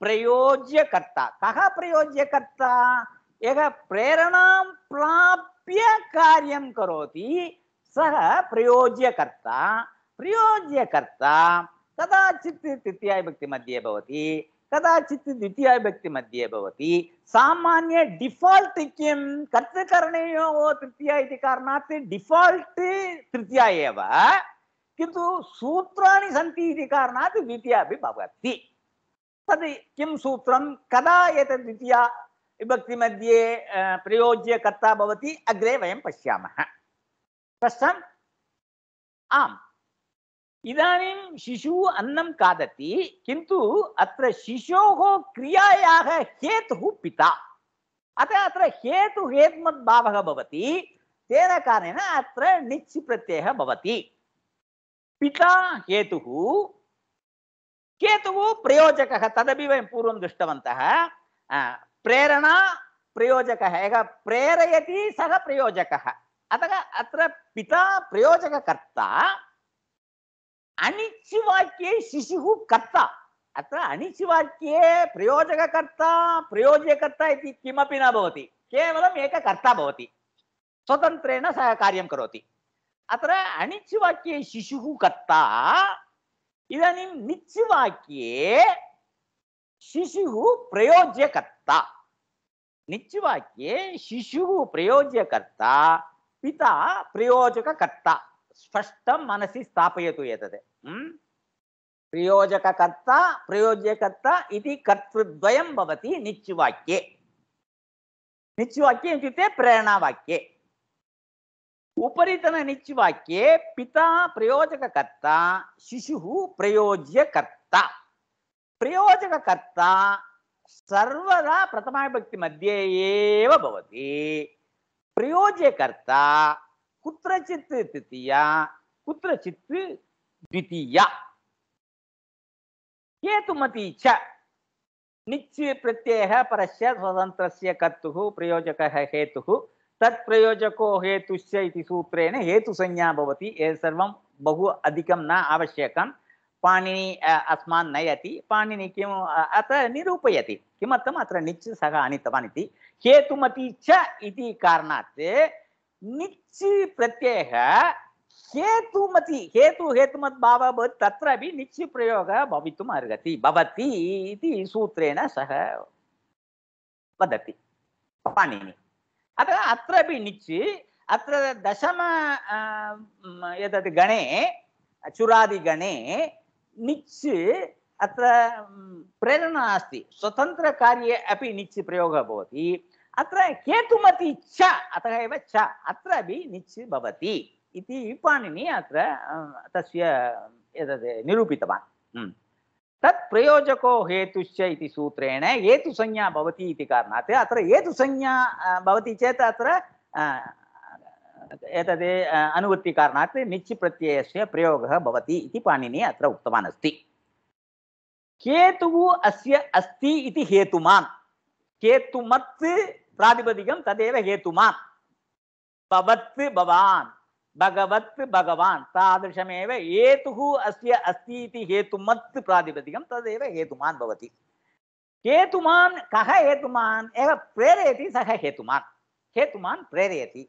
B: ప్రయోజ్యకర్త కహ ప్రయోజ్యకర్త ఏక ప్రేరణాం ప్రాప్య కార్యం కరోతి సహ ప్రయోజ్యకర్త ప్రయోజ్యకర్త कदाचित् तृतीय भवति मध्ये द्वितीयाविभक्तिमध्ये द्वितीय सामान्य मध्ये सामान्य डिफॉल्ट किम इति तृतीय डिफाल्ट् तृतीया एव किन्तु सूत्राणि सन्ति इति कारणात् द्वितीया अपि भवति तद् किं सूत्रं कदा एतद् द्वितीया विभक्तिमध्ये प्रयोज्य कर्ता भवति अग्रे वयं पश्यामः स्पष्टम् आम् इधान शिशु अन्न खादति किंतु अत्र क्रिया हेतु पिता अतः अत्र हेतु हेत्मद्भावः तेन कारण अत्र णिच् प्रत्ययः पिता हेतु हेतु प्रयोजक तदपि वयं पूर्वं दृष्टवन्तः प्रेरणा प्रयोजकः एकः प्रेरयति सः प्रयोजकः अतः अत्र पिता प्रयोजककर्ता ಅನಿಚ್ಛವಾಕ್ಯೇ ಶಿಶು ಕರ್ತ ಅತ್ರ ಅನಿಚ್ಛವಾಕ್ಯೇ ಪ್ರಯೋಜಕಕರ್ತ ಪ್ರಯೋಜ್ಯಕರ್ತ ಇತಿ ಕಿಮಪಿ ನ ಭವತಿ ಏಕ ಕರ್ತ ಭವತಿ ಸ್ವತಂತ್ರೇಣ ಸಹ ಕಾರ್ಯಂ ಕರೋತಿ ಅತ್ರ ಅನಿಚ್ಛವಾಕ್ಯೇ ಶಿಶು ಕರ್ತ ಇದಾನಿಂ ನಿಚ್ಛವಾಕ್ಯೇ ಶಿಶು ಪ್ರಯೋಜ್ಯಕರ್ತ ನಿಚ್ಛವಾಕ್ಯೇ ಶಿಶು ಪ್ರಯೋಜ್ಯಕರ್ತ ಪಿತಾ ಕರ್ತ ಸ್ಪಷ್ಟ ಮನಸ್ಸಿ ಸ್ಥಾಪಯತು ಎತ್ತದೆ பிரயோஜகர்த்தா பிரயோஜகர்த்தா இது கர்த்தத்வயம் பவதி நிச்சுவாக்கியே நிச்சுவாக்கியம் இத்துக்தே பிரேரணாவாக்கியே उपरितननिच्युवाक्ये पिता प्रयोजककर्ता शिशुः प्रयोज्यकर्ता प्रयोजककर्ता सर्वदा प्रथमाविभक्तिमध्ये एव भवति प्रयोज्यकर्ता कुत्रचित् तृतीया कुत्रचित् द्वितीया हेतुमती च प्रत्यय प्रत्ययः परस्य स्वतन्त्रस्य प्रयोजक प्रयोजकः हेतु तत्प्रयोजको हेतु सूत्रेण हेतुसंज्ञा भवति एतत् बहु अधिक न आवश्यक पाणी अस्मा नयति पाणी कि अत्र निरूपयति किमर्थम् अत्र निच् सः आनीतवान् इति हेतुमति च इति कारणात् प्रत्ययः हेतुमती हेतु हेतुमत् भावः तत्रापि निच्युप्रयोगः भवितुम् अर्हति भवति सूत्रेण सः वदति अतः अत्र दशम गणे चुरादिगणे अत्र प्रेरणा अस्त स्वतंत्र कार्य निच् प्रयोग भवति अत्र च अतः एव च अत्रापि निच् इति पाणिनि अत्र तस्य एतद् निरूपितवान् तत् प्रयोजको हेतुश्च इति सूत्रेण हेतुसंज्ञा भवति इति कारणात् अत्र हेतुसंज्ञा भवति चेत् अत्र एतद् अनुवृत्तिकारणात् निच् प्रत्ययस्य प्रयोगः भवति इति पाणिनि अत्र उक्तवान् अस्ति केतुः अस्य अस्ति इति हेतुमान् केतुमत् प्रातिपदिकं तदेव हेतुमान् भवत् भवान् भगवत् भगवान् तादृशमेव हेतुः अस्य अस्ति इति हेतुमत् प्रातिपदिकं तदेव हेतुमान् भवति हेतुमान् कः हेतुमान् एव प्रेरयति सः हेतुमान् हेतुमान् प्रेरयति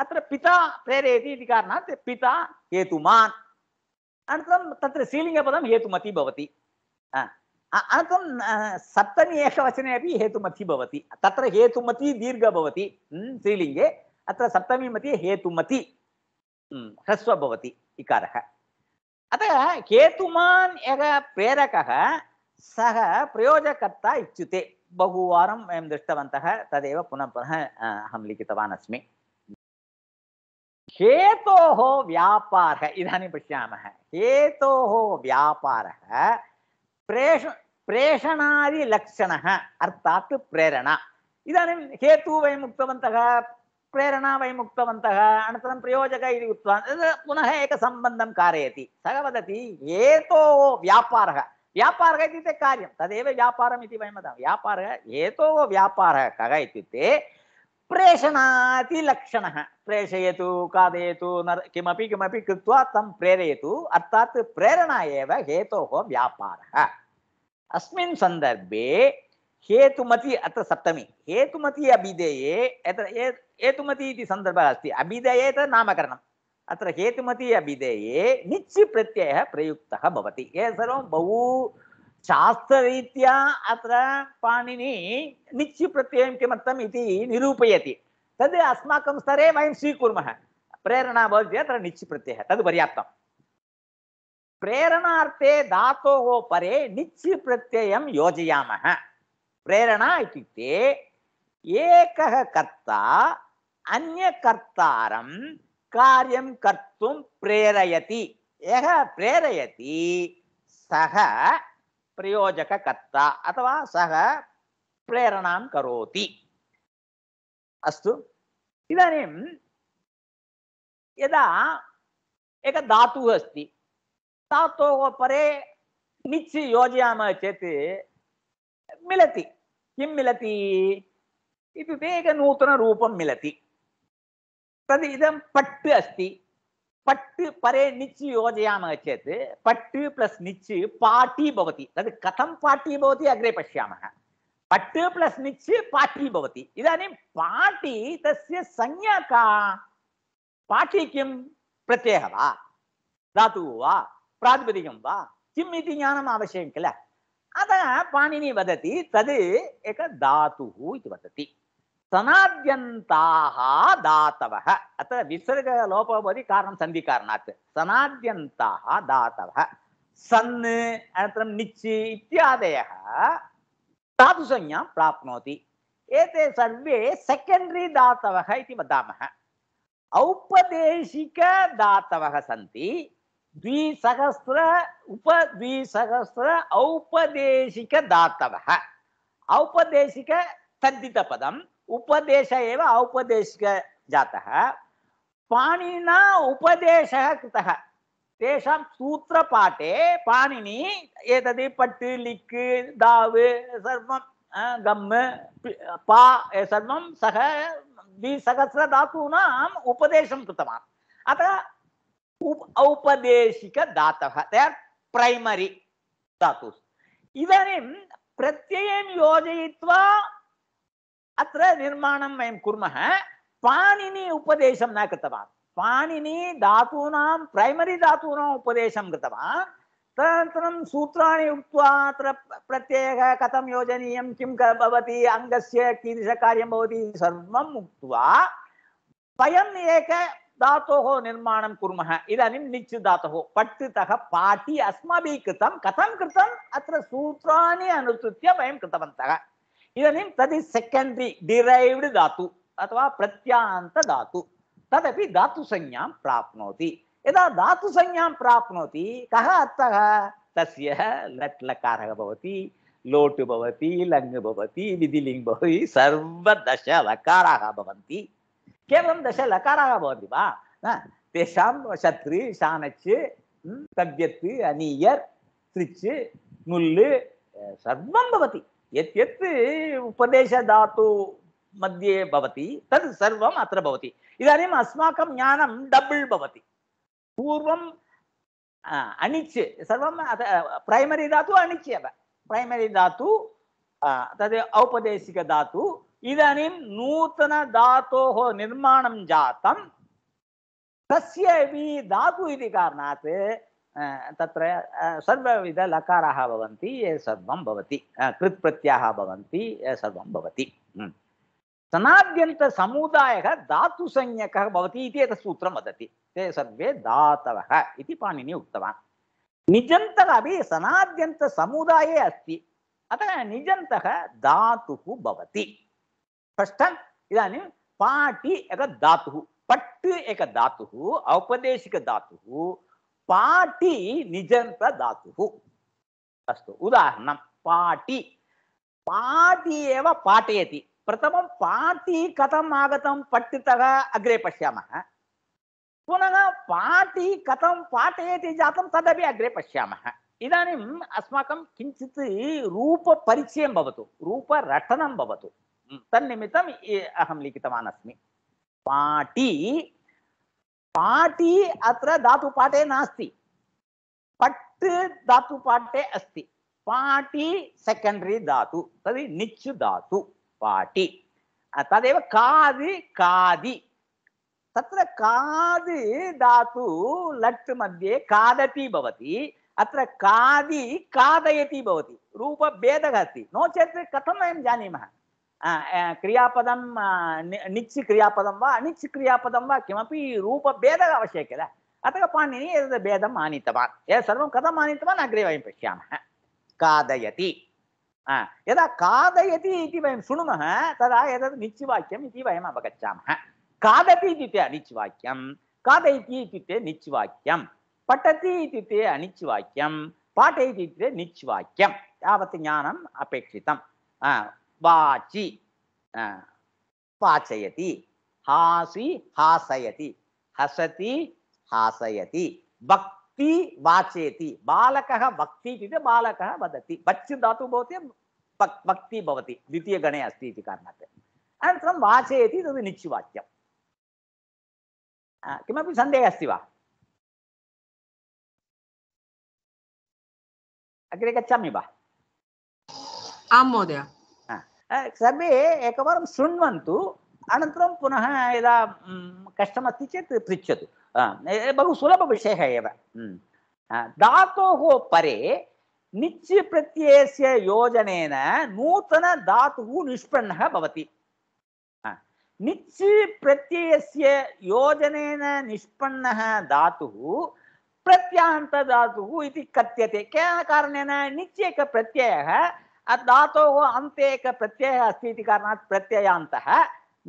B: अत्र पिता प्रेरयति इति कारणात् पिता हेतुमान् अनन्तरं तत्र श्रीलिङ्गपदं हेतुमति भवति अनन्तरं सप्तमी एकवचने अपि हेतुमति भवति तत्र हेतुमति दीर्घ भवति श्रीलिङ्गे हम्म, अत्र सप्तमी हेतुमति ह्रस्व भवति इकारः अतः केतुमान् एकः प्रेरकः सः प्रयोजकर्ता इच्युते बहुवारं वयं दृष्टवन्तः तदेव पुनः पुनः अहं लिखितवान् अस्मि हेतोः व्यापारः इदानीं पश्यामः हेतोः व्यापारः प्रेष प्रेषणादिलक्षणः अर्थात् प्रेरणा इदानीं हेतुः वयम् उक्तवन्तः प्रेरणा वयम् उक्तवन्तः अनन्तरं प्रयोजक इति उक्त्वा पुनः सम्बन्धं कारयति सः वदति हेतोः व्यापारः व्यापारः इत्युक्ते कार्यं तदेव व्यापारम् इति वयं वदामः व्यापारः हेतोः व्यापारः कः इत्युक्ते प्रेषणाति लक्षणः प्रेषयतु खादयतु न किमपि किमपि कृत्वा तं प्रेरयतु अर्थात् प्रेरणा एव हेतोः व्यापारः अस्मिन् सन्दर्भे हेतुमति अत्र सप्तमी हेतुमति अभिधेये अत्र हेतुमति इति सन्दर्भः अस्ति अभिधेये तत् नामकरणम् अत्र हेतुमति अभिधेये निच् प्रत्ययः प्रयुक्तः भवति एतत् सर्वं बहु शास्त्ररीत्या अत्र पाणिनि निच् प्रत्ययं किमर्थम् इति निरूपयति तद् अस्माकं स्तरे वयं स्वीकुर्मः प्रेरणा भवति चेत् अत्र निच् प्रत्ययः तद् पर्याप्तं प्रेरणार्थे धातोः परे निच् प्रत्ययं योजयामः प्रेरणा इत्युक्ते एकः कर्ता अन्यकर्तारं कार्यं कर्तुं प्रेरयति यः प्रेरयति सः प्रयोजककर्ता अथवा सः प्रेरणां करोति अस्तु इदानीं यदा एकः धातुः अस्ति धातोः परे निच् योजयामः चेत् मिलति किं मिलति विवेकनूतनरूपं मिलति तद् इदं पट् अस्ति पट् परे निच् योजयामः चेत् पट् प्लस् निच् पाटी भवति तद् कथं पाटी भवति अग्रे पश्यामः पट् प्लस् निच् पाटी भवति इदानीं पाटी तस्य संज्ञा का पाटी किं प्रत्ययः वा धातुः वा प्रातिपदिकं वा किम् इति ज्ञानम् आवश्यकं किल अतः पाणिनि वदति तद् एक धातुः इति वदति सनाद्यन्ताः धातवः अत्र विसर्गलोपः भवति कारणं सन्धिकारणात् सनाद्यन्ताः धातवः सन् अनन्तरं निच् इत्यादयः धातुसंज्ञां प्राप्नोति एते सर्वे सेकेण्डरि धातवः इति वदामः औपदेशिकधातवः सन्ति द्विसहस्र उपद्विसहस्र औपदेशिकदातवः औपदेशिकतद्धितपदम् उपदेश एव औपदेशिकजातः पाणिना उपदेशः कृतः तेषां सूत्रपाठे पाणिनि एतद् पट् लिक् दाव् सर्वं गम् पा सर्वं सः द्विसहस्रधातूनाम् उपदेशं कृतवान् अतः औपदेशिकधातवः दे आर् प्रैमरि धातु इदानीं प्रत्ययं योजयित्वा अत्र निर्माणं वयं कुर्मः पाणिनि उपदेशं न कृतवान् पाणिनि धातूनां प्रैमरि धातूनां उपदेशं कृतवान् तदनन्तरं सूत्राणि उक्त्वा अत्र प्रत्ययः कथं योजनीयं किं भवति अङ्गस्य कीदृशकार्यं भवति सर्वम् उक्त्वा वयम् एक धातोः निर्माणं कुर्मः इदानीं निच् धातुः पट्टितः पाठि अस्माभिः कृतं कथं कृतम् अत्र सूत्राणि अनुसृत्य वयं कृतवन्तः इदानीं तद् सेकेण्ड्रि डिरैव्ड् धातु अथवा प्रत्यान्तधातु तदपि धातुसंज्ञां प्राप्नोति यदा धातुसंज्ञां प्राप्नोति कः अर्थः तस्य लट् लकारः भवति लोटु भवति लङ् भवति विधिलिङ्ग् भवति सर्वदश भवन्ति కేవలం దశ లకారాः भवति वा न तेषां शत्रि शानच् तव्यत् अनीयर् त्रिच् नुल् सर्वं भवति यत् यत् उपदेशधातु मध्ये भवति तद् सर्वम् अत्र भवति इदानीम् अस्माकं ज्ञानं डबल् भवति पूर्वम् अणिच् सर्वं प्रैमरी धातु अणिच् एव प्रैमरी धातु तद् औपदेशिकधातु इदानीं नूतनधातोः निर्माणं जातं तस्यपि धातु इति कारणात् तत्र सर्वविधलकाराः भवन्ति सर्वं भवति कृत्प्रत्ययाः भवन्ति सर्वं भवति सनाद्यन्तसमुदायः धातुसंज्ञकः भवति इति एतत् सूत्रं वदति ते सर्वे धातवः इति पाणिनि उक्तवान् निजन्तः अपि सनाद्यन्तसमुदाये अस्ति अतः निजन्तः धातुः भवति स्पष्टम् इदानीं पाटि एकः धातुः पट् एकः धातुः औपदेशिकधातुः पाटि निजन्तधातुः अस्तु उदाहरणं पाटि पाटि एव पाठयति प्रथमं पाटि कथम् आगतं पठितः अग्रे पश्यामः पुनः पाटि कथं पाठयति जातं तदपि अग्रे पश्यामः इदानीम् अस्माकं किञ्चित् रूपपरिचयं भवतु रूपरटनं भवतु हम्म। तन्निमित्तम् अहं लिखितवान् अस्मि पाटी पाटी अत्र धातुपाठे नास्ति पट् धातुपाठे अस्ति पाटी सेकेण्डरी धातु तद् निच् धातु पाटी तदेव कादि कादि तत्र कादि धातु लट् मध्ये खादति भवति अत्र कादि खादयति भवति रूपभेदः अस्ति नो चेत् कथं वयं जानीमः क्रियापदं निच् क्रियापदं वा अनिच् क्रियापदं वा किमपि रूपभेदः आवश्यकः अतः पाणिनि एतद् भेदम् आनीतवान् एतत् सर्वं कथम् आनीतवान् अग्रे वयं पश्यामः खादयति यदा खादयति इति वयं शृणुमः तदा एतत् निच्वाक्यम् इति वयम् अवगच्छामः खादति इत्युक्ते अनिच्वाक्यं खादयति इत्युक्ते निच्वाक्यं पठति इत्युक्ते अनिच्वाक्यं पाठयति इत्युक्ते निच्वाक्यं तावत् ज्ञानम् अपेक्षितं வாச்சி பாச்சயதி ஹாசி ஹாசயதி ஹசதி ஹாசயති பக்தி வாச்சேதி बालकः भक्ति इति बालकः वदति बच् धातु भवति भक्ति भवति द्वितीयगणे अस्ति इति कारणात् अनन्तरं वाचयति तद् निच्युवाक्यं
A: किमपि सन्देहः अस्ति वा अग्रे गच्छामि वा आं महोदय
B: सर्वे एकवारं शृण्वन्तु अनन्तरं पुनः यदा कष्टमस्ति चेत् पृच्छतु बहु सुलभविषयः एव धातोः परे निच् प्रत्ययस्य योजनेन नूतनधातुः निष्पन्नः भवति निच् योजनेन निष्पन्नः धातुः प्रत्यान्तधातुः इति कथ्यते केन कारणेन निच् एकः प्रत्ययः धातोः अन्ते एकः प्रत्ययः अस्ति इति कारणात् प्रत्ययान्तः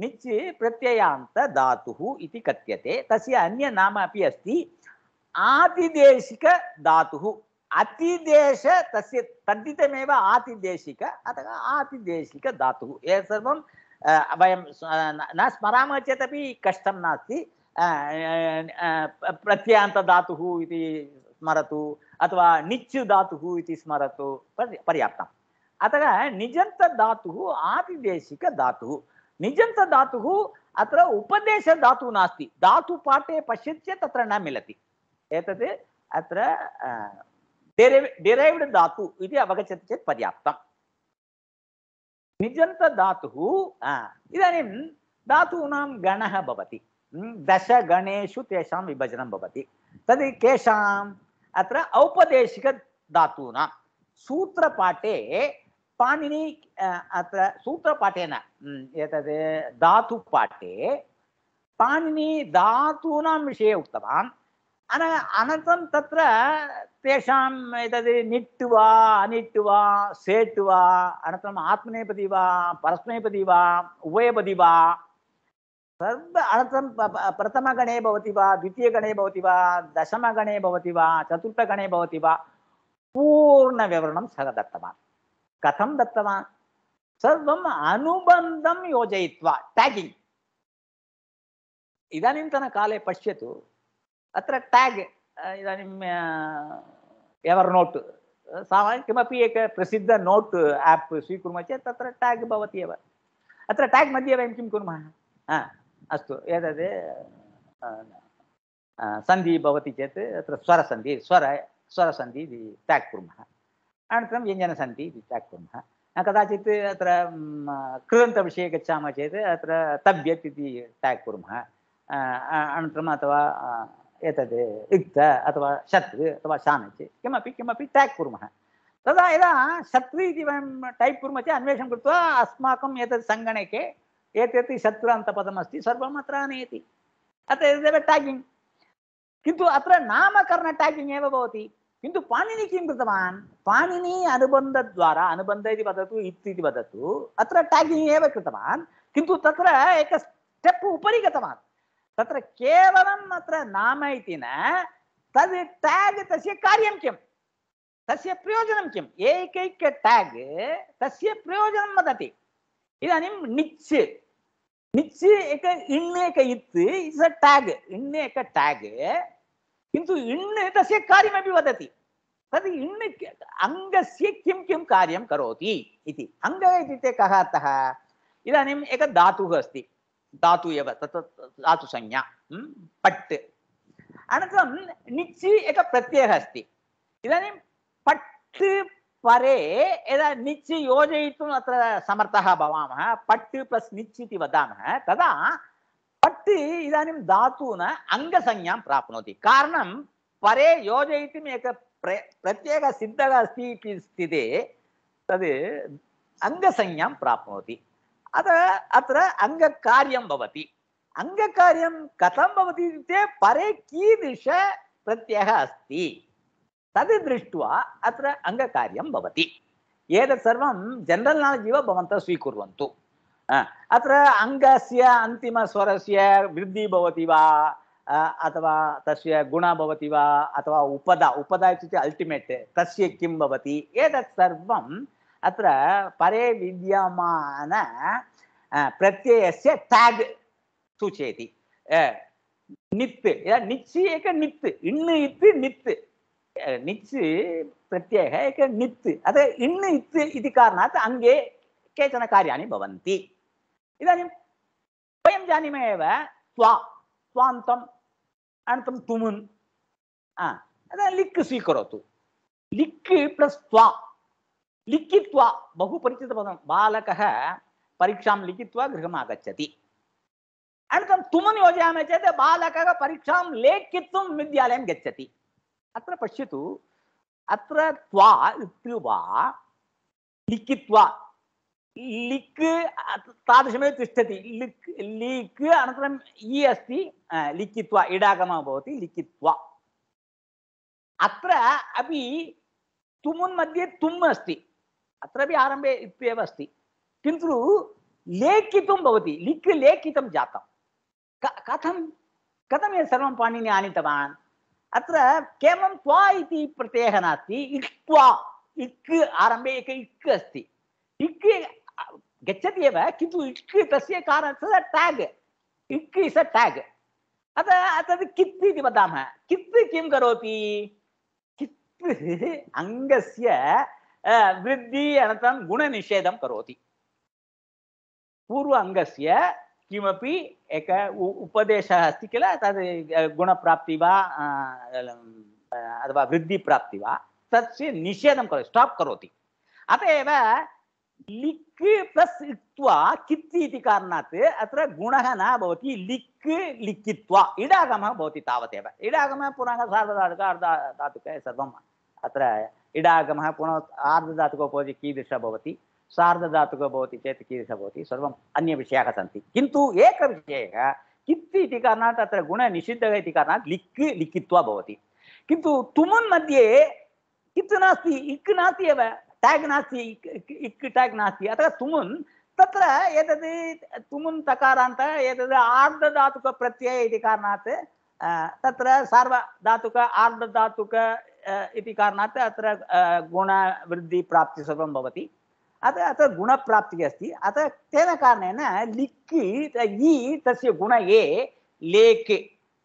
B: निच् प्रत्ययान्तधातुः इति कथ्यते तस्य अन्यनाम अपि अस्ति आतिदेशिकधातुः अतिदेश तस्य तद्धितमेव आतिदेशिक अतः आतिदेशिकधातुः एतत् सर्वं वयं न स्मरामः चेदपि कष्टं नास्ति प्रत्ययान्तधातुः इति स्मरतु अथवा निच्युधातुः इति स्मरतु पर्याप्तम् अतः निजंत धातु आदिदेशिक धातु निजंत धातु अत्र उपदेश धातु नास्ति धातु पाठे पश्य तत्र न मिलति एतत् अत्र डेरेव् धातु इति अवगच्छति चेत् पर्याप्तम् निजन्तधातुः इदानीं धातूनां गणः भवति दशगणेषु तेषां विभजनं भवति तद् केषाम् अत्र औपदेशिकधातूनां सूत्रपाठे पाणिनि अत्र सूत्रपाठेन एतद् धातुपाठे पाणिनि धातूनां विषये उक्तवान् अन अनन्तरं तत्र तेषाम् एतद् निट् वा अनिट् वा सेट् वा अनन्तरम् आत्मनेपदी वा परस्मैपदी वा उभयपदी वा सर्व अनन्तरं प्रथमगणे भवति वा द्वितीयगणे भवति वा दशमगणे भवति वा चतुर्थगणे भवति वा पूर्णविवरणं सः दत्तवान् कथम दत्तवान् सर्व अनुबन्धं योजयित्वा ट्यागिङ्ग् इदानीन्तनकाले पश्यतु अत्र ट्याग् इदानीं एवर नोट सामान्य किमपि एक प्रसिद्ध नोट ऐप स्वीकुर्मः चेत् तत्र ट्याग् भवति एव अत्र टैग मध्ये वयं किं कुर्मः हा अस्तु एतद् सन्धिः भवति चेत् अत्र स्वरसन्धिः स्वर स्वरसन्धिः इति ट्याग् कुर्मः अनन्तरं व्यंजन सी त्याक् कुर्मः कदाचित् अत्र कृदन्तविषये गच्छामः चेत् अत्र तव्यत् इति त्याक् कुर्मः अथवा एतद् अथवा शत् अथवा शानच् किमपि किमपि ट्याक् कुर्मः तदा यदा शत्रु इति वयं टैप् कुर्मः चेत् अन्वेषणं कृत्वा अस्माकम् एतत् सङ्गणके एतत् शत्रुरान्तपदमस्ति सर्वम् अतः एतदेव ट्यागिङ्ग् अत्र नामकरण ट्यागिङ्ग् किंतु पाणिनि किं कृतवान् पाणिनि अनुबन्धद्वारा अनुबन्ध इति वदतु इत् इति वदतु अत्र टागिङ्ग् एव कृतवान् किन्तु तत्र एक स्टेप् उपरि गतवान् तत्र केवलम् अत्र नाम इति न तद् ट्याग् तस्य कार्यं किं तस्य प्रयोजनं किम् एकैक ट्याग् तस्य प्रयोजनं वदति इदानीं निच् निच् एक इण् एक इत् इस् अ ट्याग् इण् एक ट्याग् किन्तु इण् तस्य कार्यमपि वदति तद् इण् अङ्गस्य किं किं कार्यं करोति इति अङ्गः इत्युक्ते कः अर्थः इदानीम् एकः धातुः अस्ति धातु एव तत् धातुसंज्ञा हम्म, पट् अनन्तरं निचि एकः प्रत्ययः अस्ति इदानीं पट् परे यदा निच् योजयितुम् अत्र समर्थः भवामः पट् प्लस् निच् इति वदामः तदा अस्ति इदानीं धातूना अङ्गसंज्ञां प्राप्नोति कारणं परे योजयितुम् एक प्र प्रत्येकः सिद्धः अस्ति इति स्थिते तद् अङ्गसंज्ञां प्राप्नोति अतः अत्र अङ्गकार्यं भवति अङ्गकार्यं कथं भवति इत्युक्ते परे कीदृश प्रत्ययः अस्ति तद् दृष्ट्वा अत्र अङ्गकार्यं भवति एतत् सर्वं जनरल् नालेज् इव भवन्तः स्वीकुर्वन्तु अत्र अङ्गस्य अन्तिमस्वरस्य वृद्धिः भवति वा अथवा तस्य गुणः भवति वा अथवा उपदा उपदा इत्युक्ते अल्टिमेट् तस्य किं भवति एतत् सर्वम् अत्र परे विद्यमान प्रत्ययस्य ट्याग् सूचयति नित् निच् एक नित् इण् इत् नित् निच् प्रत्ययः एक नित् अतः इण् इत् इति कारणात् अङ्गे केचन कार्याणि भवन्ति इदानीं वयं जानीमः एव त्वा स्वान्तम् अनन्तरं तुमुन् लिक् स्वीकरोतु लिक् प्लस् त्वा लिखित्वा बहु परिचितपदं बालकः परीक्षां लिखित्वा गृहम् आगच्छति अनन्तरं तुमुन् योजयामः चेत् बालकः परीक्षां लेखितुं विद्यालयं गच्छति अत्र पश्यतु अत्र त्वा इत्युवा लिखित्वा लिक् तादृशमेव तिष्ठति लिक् लिक् अनन्तरम् इ अस्ति लिखित्वा इडागमः भवति लिखित्वा अत्र अपि तुमुन् मध्ये तुम् अस्ति अत्रापि आरम्भे इत्येव अस्ति किन्तु लेखितुं भवति लिक् लेखितं जातं क कथं कथं यत् सर्वं पाणिनि आनीतवान् अत्र केवलं त्वा इति प्रत्ययः नास्ति इक्त्वा इक् आरम्भे एक इक् अस्ति इक् गच्छत्येव किन्तु इट् तस्य कारणतः tag it is a tag अतः तद् कित् इति वदामः कित् किं करोति कित् अङ्गस्य वृद्धि अनन्तरं गुणनिषेधं करोति पूर्व अङ्गस्य किमपि एक उपदेशः अस्ति किल तद् गुणप्राप्ति वा अथवा वृद्धिप्राप्ति वा तस्य निषेधं करोति स्टाप् करोति अत एव लिक् प्लस इत्वा कित् इति अत्र गुण न भवति लिक् लिखित्वा इडागमः भवति तावदेव इडागमः पुनः सार्धधातुक अर्धधातुक सर्वम् अत्र पुनः आर्धधातुको भवति कीदृशः भवति सार्धधातुको भवति चेत् कीदृशः भवति एक अन्यविषयाः कारण अत्र गुण निषिद्ध कारण लिक् लिखित्वा किंतु तुम मध्ये कित् नास्ति इक् नास्ति एव टैग नास्ति इक् इक् नास्ति अतः तुमुन् तत्र एतद् तुमुन् तकारान्त एतद् प्रत्यय इति कारणात् तत्र सार्वधातुक आर्धधातुक इति कारणात् अत्र गुणवृद्धिप्राप्ति सर्वं भवति अतः अत्र गुणप्राप्तिः अस्ति अतः तेन कारणेन लिक् इ तस्य गुण ये लेक्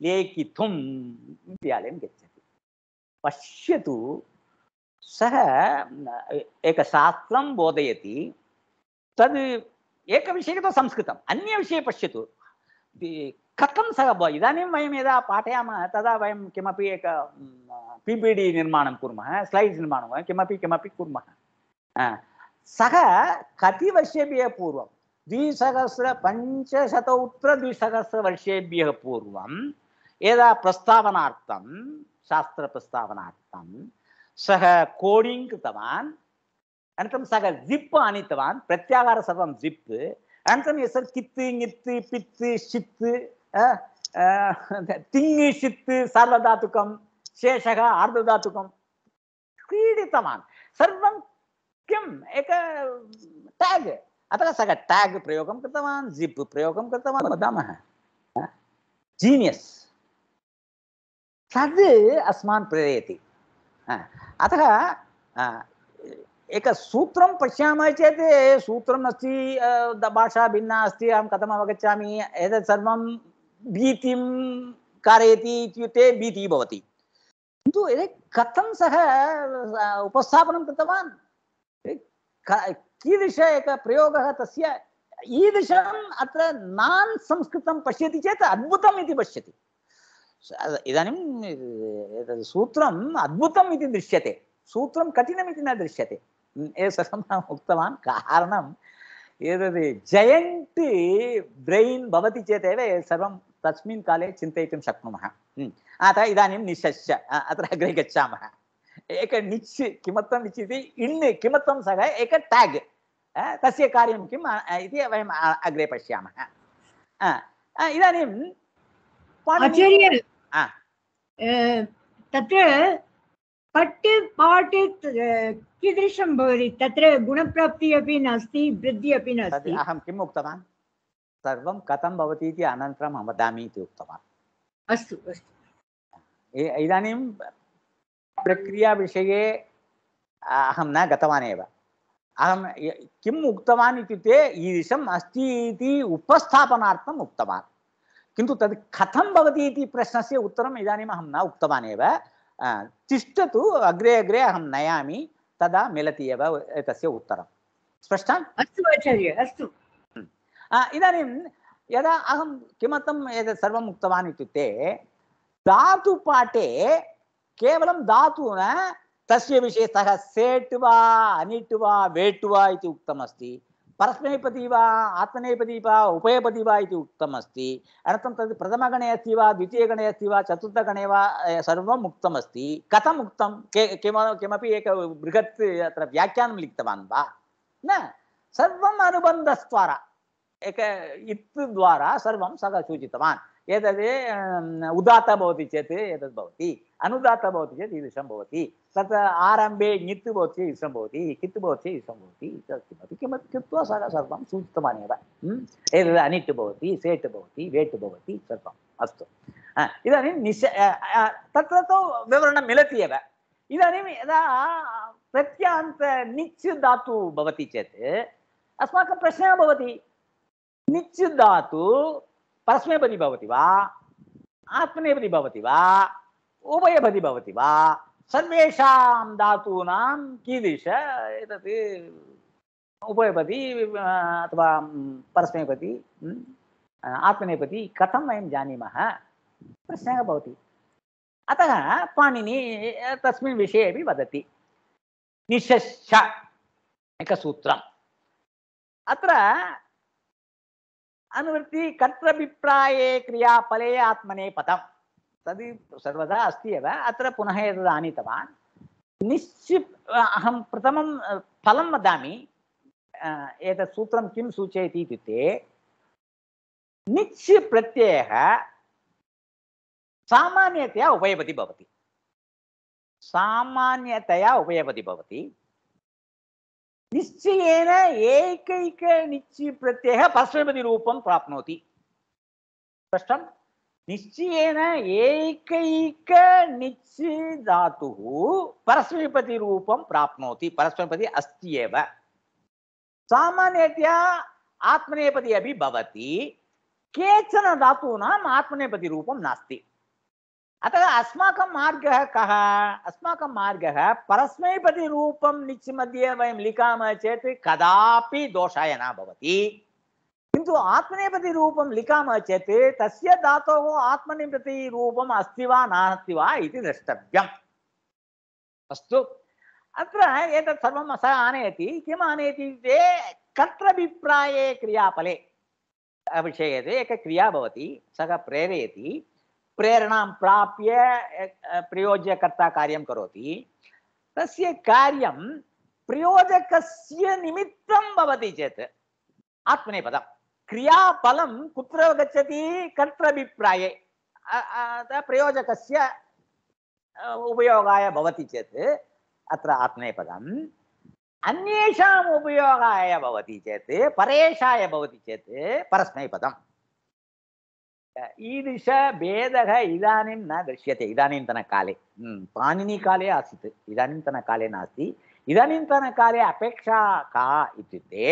B: लेखितुम् इत्यालयं गच्छति पश्यतु सः एकशास्त्रं बोधयति तद् एकविषये तु तो संस्कृतम् अन्यविषये पश्यतु कथं सः इदानीं वयं यदा पाठयामः तदा वयं किमपि एक पि पि डि निर्माणं कुर्मः स्लैड्स् निर्माणं कुर्मः किमपि किमपि कुर्मः सः कति वर्षेभ्यः पूर्वं द्विसहस्रपञ्चशतोत्तरद्विसहस्रवर्षेभ्यः पूर्वं यदा प्रस्तावनार्थं शास्त्रप्रस्तावनार्थं सः कोडिङ्ग् कृतवान् अनन्तरं सः जिप् आनीतवान् प्रत्याहारः सर्वं जिप् अनन्तरं यत् कित् ङित् पित् षित् तिङ् षित् सार्वधातुकं शेषः आर्धधातुकं क्रीडितवान् सर्वं किम् एक ट्याग् अतः सः ट्याग् प्रयोगं कृतवान् जिप् प्रयोगं कृतवान् वदामः जीनियस् तद् अस्मान् प्रेरयति अतः एक सूत्र पशा चेत सूत्र भाषा भिन्ना अस्त अहम कथम अवग्छा एक भीति कारयती भीति इत्युक्ते भीतिः भवति किन्तु कथं सः उपस्थापनं कृतवान् कीदृश एकः प्रयोगः तस्य ईदृशम् अत्र नान् संस्कृतं पश्यति चेत् अद्भुतम् इति पश्यति इदानीं एतद् सूत्रम् अद्भुतम् इति दृश्यते सूत्रं कठिनमिति न दृश्यते एषम् अहम् उक्तवान् कारणम् एतद् जयण्ट् ब्रैन् भवति चेदेव सर्वं तस्मिन् काले चिन्तयितुं शक्नुमः अतः इदानीं निश्चश्च अत्र अग्रे गच्छामः एक निच् किमर्थं निच् इण् किमर्थं सः एक ट्याग् तस्य कार्यं किम् इति वयम् अग्रे पश्यामः इदानीं आचार्य तत्र पट्य पाठे कीदृशं भवति तत्र गुणप्राप्तिः अपि नास्ति वृद्धिः अपि नास्ति अहं किम् उक्तवान् सर्वं कथं भवति इति अनन्तरं अहं वदामि इति उक्तवान् अस्तु अस्तु इदानीं प्रक्रियाविषये अहं न गतवान् एव अहं किम् उक्तवान् इत्युक्ते ईदृशम् अस्ति इति उपस्थापनार्थम् उक्तवान् किन्तु तद् कथं भवति इति प्रश्नस्य उत्तरम् इदानीम् अहं न उक्तवान् एव तिष्ठतु अग्रे अग्रे अहं नयामि तदा मिलति एव एतस्य उत्तरं स्पष्टम् अस्तु आचार्य अस्तु इदानीं यदा अहं किमर्थम् एतत् सर्वम् उक्तवान् इत्युक्ते धातुपाठे केवलं धातु न तस्य विषयतः सेट् वा अनिट् वा वेट् वा इति उक्तमस्ति परस्मैपदी वा आत्मनेपदी वा उभयपदी वा इति उक्तम् अस्ति अनन्तरं प्रथमगणे अस्ति वा द्वितीयगणे अस्ति वा चतुर्थगणे वा सर्वम् उक्तम् अस्ति कथम् उक्तं के किमपि एक बृहत् अत्र व्याख्यानं लिखितवान् वा न सर्वम् अनुबन्धस्त्वारा एक इत् द्वारा सर्वं सः सूचितवान् एतद् उदात्त भवति चेत् एतद् भवति अनुदात्त भवति चेत् ईदृशं भवति तत् आरम्भे ङित् भवति चेत् भवति कित् भवति चेत् भवति तत् किमपि किमपि कृत्वा सः सर्वं सूचितवानेव एतद् अनिट् भवति सेट् भवति वेट् भवति सर्वम् अस्तु इदानीं निश्च तत्र तु विवरणं मिलति एव इदानीं यदा प्रत्यान्त निच् धातु भवति चेत् अस्माकं प्रश्नः भवति निच् धातु परस्मैपदी भवति वा आत्मनेपदि भवति वा उभयपदि भवति वा सर्वेषां धातूनां कीदृश एतत् उभयपदी अथवा परस्मैपदी आत्मनेपति कथं वयं जानीमः प्रश्नः भवति अतः पाणिनि तस्मिन् विषये अपि वदति निशश्च एकसूत्रम् अत्र अनुवृत्ति कर्तृभिप्राये क्रियाफले आत्मनेपदम् तद् सर्वदा अस्ति एव अत्र पुनः एतद् आनीतवान् निश्चिप् अहं प्रथमं फलं वदामि एतत् सूत्रं किं सूचयति इत्युक्ते निच् प्रत्ययः सामान्यतया उभयपदी भवति सामान्यतया उभयपदी भवति निश्चयेन एकैकनिच् प्रत्ययः परस्मैपदिरूपं प्राप्नोति निश्चयेन एकैक निश्चिधातुः परस्मैपतिरूपं प्राप्नोति परस्मैपति सामान्यतया आत्मनेपदी अपि भवति केचन धातूनाम् आत्मनेपदीरूपं नास्ति अतः अस्माकं मार्गः कः अस्माकं मार्गः निच् मध्ये वयं लिखामः चेत् कदापि दोषाय न भवति किंतु आत्मनेपतिरूपं लिखामः चेत् तस्य धातोः धा अस्ति वा नास्ति वा इति अस्त अस्तु अत्र एतत् सर्वं सः आनयति किम् आनयति एक क्रिया सह विषयते प्रेरणा प्राप्य प्रयोज्यकर्ता कर्ता कार्य कौती तार्य प्रयोजक निमित्त चेत चेत् கிரியா பலம் குற்ற கச்சதி கர்த்தபிப்பிராயே பிரயோजकस्य उपयोगाय भवति चेत् अत्र आत्मनेपदम् अन्येषाम् उपयोगाय भवति चेत् परेशाय भवति चेत् परस्मैपदम् ईदृशभेदः इदानीं न दृश्यते इदानीन्तनकाले पाणिनिकाले आसीत् इदानीन्तनकाले नास्ति इदानीन्तनकाले अपेक्षा का इत्युक्ते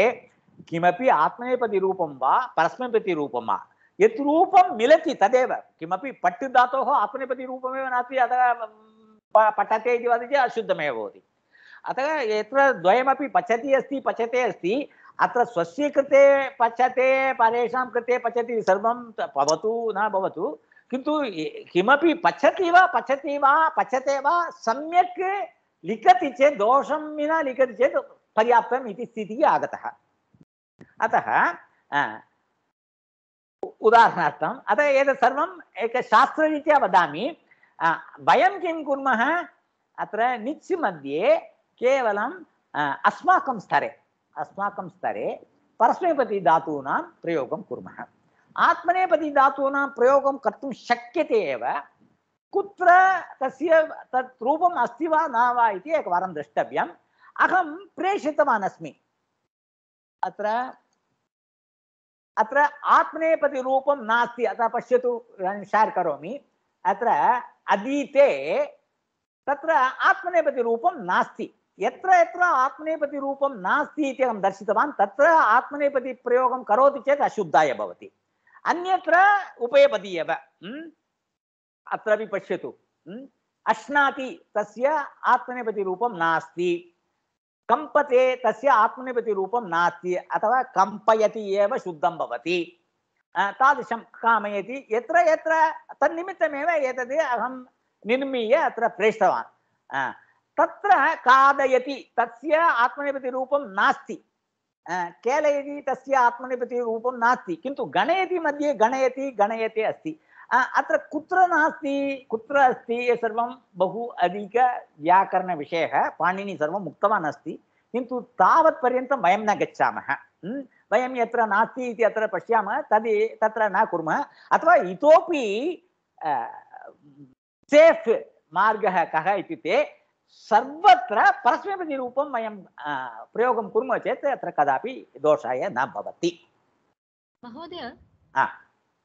B: किमपि आत्मनेपदिरूपं वा परस्मैपतिरूपं वा यत् रूपं मिलति तदेव किमपि पट् धातोः आत्मनेपदिरूपमेव नास्ति अतः पटते इति वदति चेत् अशुद्धमेव भवति अतः यत्र द्वयमपि पचति अस्ति पचते अस्ति अत्र स्वस्य कृते पचते परेषां कृते पचति सर्वं भवतु न भवतु किन्तु किमपि पचति वा पचति वा पचते वा सम्यक् लिखति चेत् दोषं विना लिखति चेत् पर्याप्तम् इति स्थितिः आगतः अतः उदाहरणार्थम् अतः एतत् सर्वम् एक शास्त्ररीत्या वदामि वयं किं कुर्मः अत्र निच् मध्ये केवलम् अस्माकं स्तरे अस्माकं स्तरे परस्मैपतिधातूनां प्रयोगं कुर्मः आत्मनेपतिधातूनां प्रयोगं कर्तुं शक्यते एव कुत्र तस्य तत् रूपम् अस्ति वा न वा इति एकवारं द्रष्टव्यम् अहं प्रेषितवान् अस्मि अत्र अत्र आत्मनेपदिरूपं नास्ति अतः पश्यतु इदानीं शेर् करोमि अत्र अधीते तत्र आत्मनेपदिरूपं नास्ति यत्र यत्र आत्मनेपदिरूपं नास्ति इति अहं दर्शितवान् तत्र आत्मनेपदिप्रयोगं करोति चेत् अशुद्धाय भवति अन्यत्र उपयपदी एव अत्रापि पश्यतु अश्नाति तस्य आत्मनेपदिरूपं नास्ति कंपते तस्य आत्मनिपति रूपं नास्ति अथवा कंपयति एव शुद्धं भवति तादृशं कामयति यत्र यत्र तन्निमित्तमेव एतद् अहं निर्मीय अत्र प्रेषितवान् तत्र खादयति तस्य आत्मनेपतिरूपं नास्ति केलयति तस्य आत्मनेपतिरूपं नास्ति किन्तु गणयति मध्ये गणयति गणयते अस्ति अत्र कुत्र नास्ति कुत्र अस्ति सर्वं बहु अधिकव्याकरणविषयः पाणिनिः सर्वम् उक्तवान् अस्ति किन्तु वयं न गच्छामः वयं यत्र नास्ति इति अत्र पश्यामः तद् तत्र न कुर्मः अथवा इतोपि सेफ् मार्गः कः इत्युक्ते सर्वत्र परस्मैपदिरूपं वयं प्रयोगं कुर्मः चेत् अत्र कदापि दोषाय न भवति
A: महोदय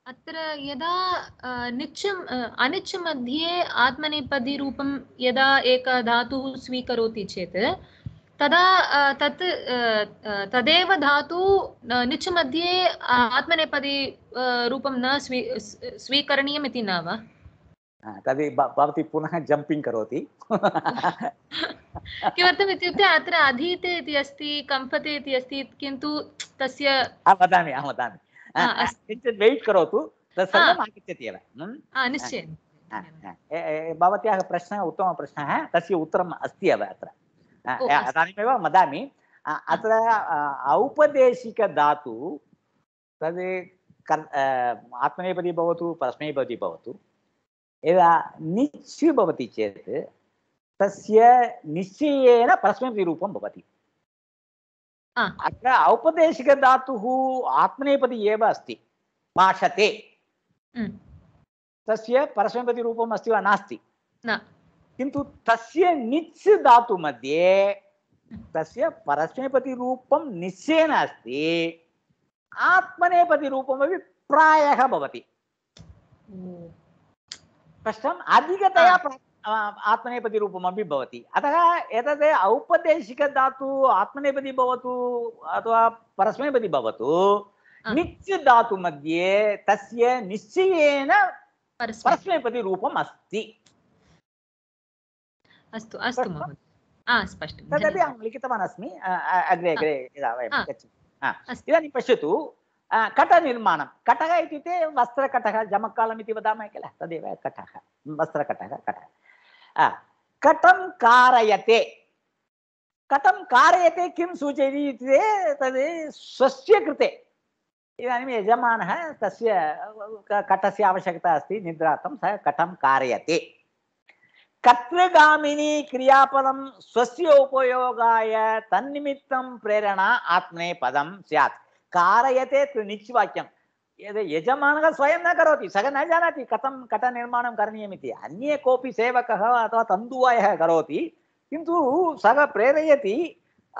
A: अत्र यदा नित्यम् आत्मनेपदी आत्मनेपदीरूपं यदा एक धातुः स्वीकरोति चेत् तदा तत् तदेव धातु निच्मध्ये आत्मनेपदी रूपं न स्वी स्वीकरणीयम् इति न वा
B: तद् भवती पुनः जम्पिङ्ग् करोति
A: किमर्थम् इत्युक्ते अत्र अधीते इति अस्ति कम्पते इति अस्ति किन्तु तस्य
B: वदामि अहं वदामि किञ्चित् वेयिट् करोतु तत् सर्वम् आगच्छति एव निश्चयेन भवत्याः प्रश्नः उत्तमप्रश्नः तस्य उत्तरम् अस्ति एव अत्र इदानीमेव वदामि अत्र औपदेशिकधातु तद् कर् आत्मनेपदी भवतु परस्मैपदी भवतु यदा निच् भवति चेत् तस्य निश्चयेन परस्मैपदीरूपं भवति अत्र औपदेशिकधातुः आत्मनेपदी एव अस्ति भाषते हम्म. तस्य परस्मैपतिरूपम् अस्ति वा नास्ति किन्तु तस्य निच् धातुमध्ये हम्म. तस्य परस्मैपतिरूपं निश्चयेन अस्ति आत्मनेपतिरूपमपि प्रायः भवति कष्टम् अधिकतया आत्मनेपदिरूपमपि भवति अतः एतद् औपदेशिकधातु आत्मनेपदी अथवा परस्मैपदी भवतु निच् धातु मध्ये तस्य निश्चयेन परस्मैपदिरूपम् अस्ति अस्तु अस्तु
A: स्पष्टं तदपि
B: अहं लिखितवान् अग्रे अग्रे वयं गच्छामः कट निर्माण कटनिर्माणं कटः इत्युक्ते वस्त्रकटः जमकालम् इति किल तदेव कटः वस्त्रकटः कटः कथम कारयते कथम कारयते किं सूचयति इत्युक्ते तद् स्वस्य कृते इदानीं यजमानः तस्य कटस्य आवश्यकता अस्ति निद्रार्थं सः कथं कारयति कर्तृगामिनी क्रियापदं स्वस्य उपयोगाय तन्निमित्तं प्रेरणा आत्मने पदं स्यात् कारयते तु निच्वाक्यं यजमानः स्वयं न करोति सः न जानाति कथं कटनिर्माणं करणीयमिति अन्ये कोऽपि सेवकः अथवा तंदुवाय कौती किन्तु सः प्रेरयति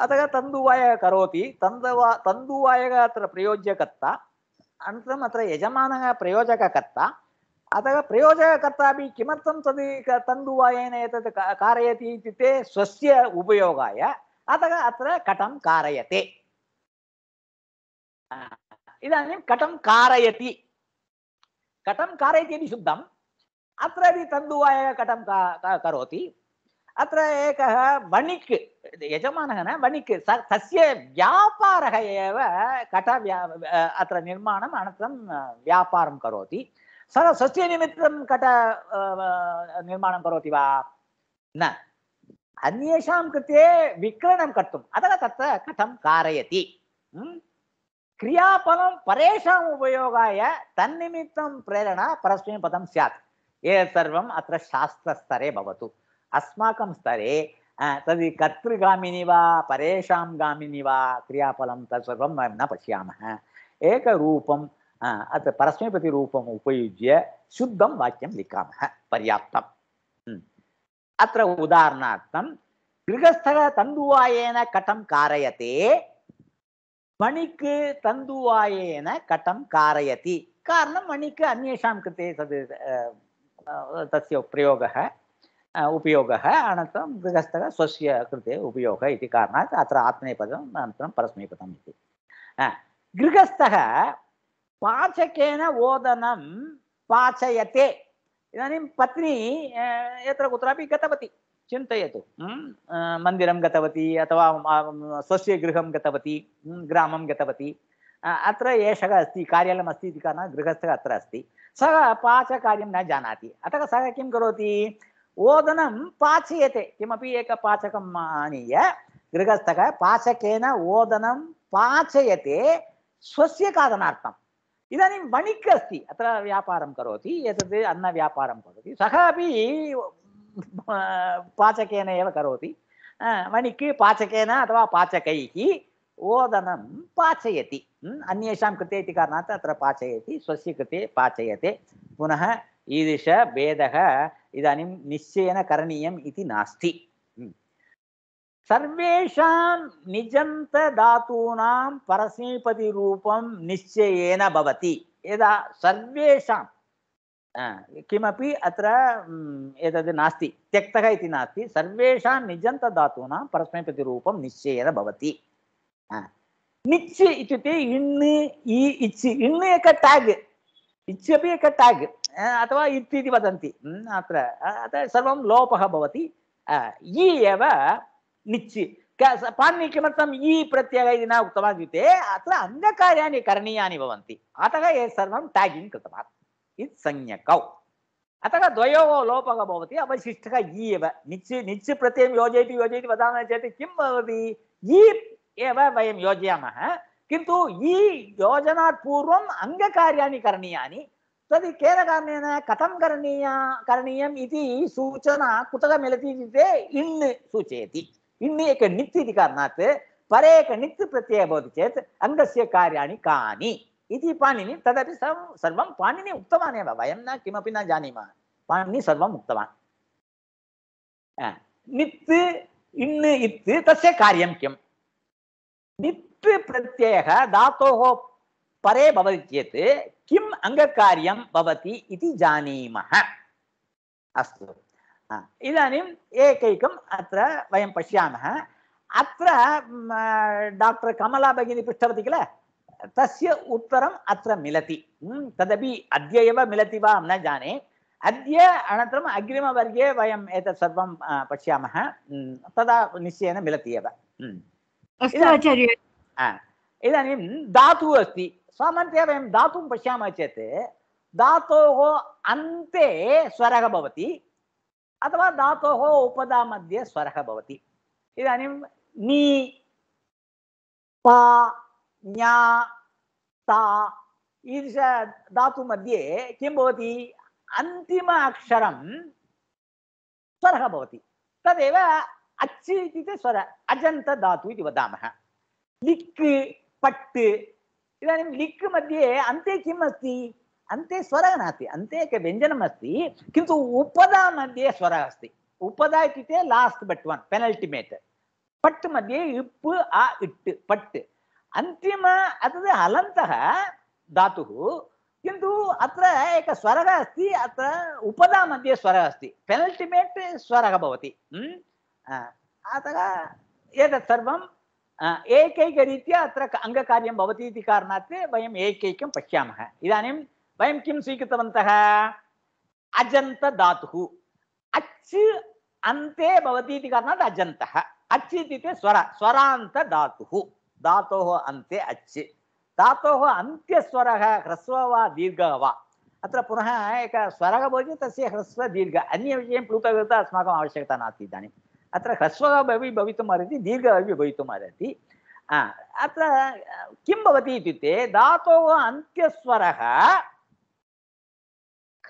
B: अतः तंदुवाय करोति तन्दुवा तन्तुवायः अत्र प्रयोज्यकर्ता अनन्तरम् अत्र यजमानः प्रयोजककर्ता अतः प्रयोजककर्ता किम किमर्थं तद् तन्तुवायेन एतत् उपयोगा अतः अत्र कटं कारयते इदानीं कटं कारयति कटं कारयति इति शुद्धम् अत्र यदि तन्दुवायः कटं का, करोति अत्र एकः वणिक् यजमानः न वणिक् स तस्य व्यापारः एव कटव्या अत्र निर्माणम् अनन्तरं व्यापारं करोति सः स्वस्य निमित्तं कट निर्माणं करोति वा न अन्येषां कृते विक्रयणं कर्तुम् अतः तत्र कथं कारयति క్రియాఫలం పరేషాం ఉపయోగాయ తన్నిమిత్తం ప్రేరణ పరస్మై పదం స్యాత్ ఏ సర్వం అత్ర శాస్త్రస్తరే భవతు అస్మాకం స్తరే తది కర్తృగామిని వా పరేషాం గామిని వా క్రియాఫలం తత్సర్వం వయం న పశ్యామः ఏకరూపం అత్ర పరస్మైపతిరూపం ఉపయుజ్య శుద్ధం వాక్యం లిఖామः పర్యాప్తం అత్ర ఉదాహరణార్థం గృహస్థ తండువాయేన కథం కారయతే मणिक् तन्तुवायेन कटं कारयति कारणं मणिक् अन्येषां कृते तद् तस्य प्रयोगः उपयोगः अनन्तरं गृहस्थः स्वस्य कृते उपयोगः इति कारणात् अत्र आत्मनेपदम् अनन्तरं परस्मैपदम् इति गृहस्थः पाचकेन ओदनं पाचयते इदानीं पत्नी यत्र कुत्रापि गतवती चिन्तयतु मन्दिरं गतवती अथवा स्वस्य गृहं गतवती ग्रामं गतवती अत्र एषः अस्ति कार्यालयम् अस्ति इति कारणात् गृहस्थः अत्र अस्ति सः पाचकार्यं न जानाति अतः सः किं करोति ओदनं पाचयते किमपि एक पाचकम् आनीय गृहस्थः पाचकेन ओदनं पाचयते स्वस्य खादनार्थम् इदानीं वणिक् अस्ति अत्र व्यापारं करोति एतद् अन्नव्यापारं करोति सः अपि पाचकेन एव करोति वणिक् पाचकेन अथवा पाचकैः ओदनं पाचयति अन्येषां कृते इति कारणात् अत्र पाचयति स्वस्य कृते पाचयते पुनः ईदृशभेदः इदानीं निश्चयेन करणीयम् इति नास्ति सर्वेषां निजन्तधातूनां परसीपतिरूपं निश्चयेन भवति यदा सर्वेषां किमपि अत्र एतद् नास्ति त्यक्तः इति नास्ति सर्वेषां निजन्तधातूनां परस्मैपतिरूपं निश्चयेन भवति निच् इत्युक्ते इण् इ इच् इण् एक ट्याग् इच् अपि एक ट्याग् अथवा इत् इति वदन्ति अत्र अतः सर्वं लोपः भवति इ एव निच् पाणिनि किमर्थम् इ प्रत्ययः इति न उक्तवान् इत्युक्ते अत्र अङ्गकार्याणि करणीयानि भवन्ति अतः एतत् सर्वं ट्यागिङ्ग् कृतवान् यत् संज्ञकौ अतः द्वयोः लोपः भवति अवशिष्टः इ एव निच् निच् प्रत्ययं योजयति योजयति वदामः चेत् किं भवति इ एव वयं योजयामः किन्तु इ योजनात् पूर्वम् अङ्गकार्याणि करणीयानि तद् केन कारणेन कथं करणीया करणीयम् इति सूचना कुतः मिलति इत्युक्ते इण् सूचयति इण् एक णित् इति कारणात् परे एक णित् प्रत्ययः भवति चेत् अङ्गस्य कार्याणि कानि इति पाणिनि तदपि सर्वं सर्वं पाणिनि उक्तवानेव वयं न किमपि न जानीमः पाणिनि सर्वम् उक्तवान् नित् इन् इत् तस्य कार्यं किम् नित् प्रत्ययः धातोः परे भवति चेत् किम् अङ्गकार्यं भवति इति जानीमः अस्तु इदानीम् एकैकम् अत्र वयं पश्यामः अत्र डाक्टर् कमला भगिनी पृष्टवती किल तस्य उत्तरम अत्र मिलति हम्म, तदपि अद्य एव मिलति वा न जाने अद्य अनन्तरम् अग्रिमवर्गे वयम् एतत् सर्वं पश्यामः हम्म, तदा निश्चयेन मिलति एव
A: हम्म।
B: इदानीं धातुः अस्ति सामान्यतया वयं धातुं पश्यामः चेत् धातोः अन्ते स्वरः भवति अथवा धातोः उपदा मध्ये स्वरः भवति इदानीं नी पा ज्ञा ता ईदृश धातुमध्ये किं भवति अन्तिम अक्षरं स्वरः भवति तदेव अच् इत्युक्ते स्वर अजन्तधातु इति वदामः लिक् पट् इदानीं लिक् मध्ये अन्ते किम् अस्ति अन्ते स्वरः नास्ति अन्ते एकं व्यञ्जनम् अस्ति किन्तु उपदा मध्ये स्वरः अस्ति उपदा इत्युक्ते लास्ट् बट् वन् पेनल्टिमेट् पट् मध्ये इप् अ इट् पट् अंतिम अतः हलन्तः धा किन्तु अत्र स्वर स्वरः अस्ति अत्र उपदा मध्ये स्वरः अस्ति पेनल्टिमेट् स्वरः भवति अतः एक सर्वं एकैकरीत्या अत्र अङ्गकार्यं भवति इति कारणात् वयम् एकैकं पश्यामः इदानीं वयं किं स्वीकृतवन्तः अजन्तधातुः अच् अन्ते भवति इति कारणात् अजन्तः अच् धातोः अन्ते अच् धातोः अन्त्यस्वरः ह्रस्व व दीर्घ व अत्र पुनः एक स्वर भवति तस्य ह्रस्व दीर्घ अन्य अन्यविषयं प्लूतकृत अस्माकम् आवश्यकता नास्ति इदानीम् अत्र ह्रस्वः अपि भवितुम् अर्हति दीर्घः अपि भवितुम् अर्हति अत्र किं भवति इत्युक्ते धातोः अन्त्यस्वरः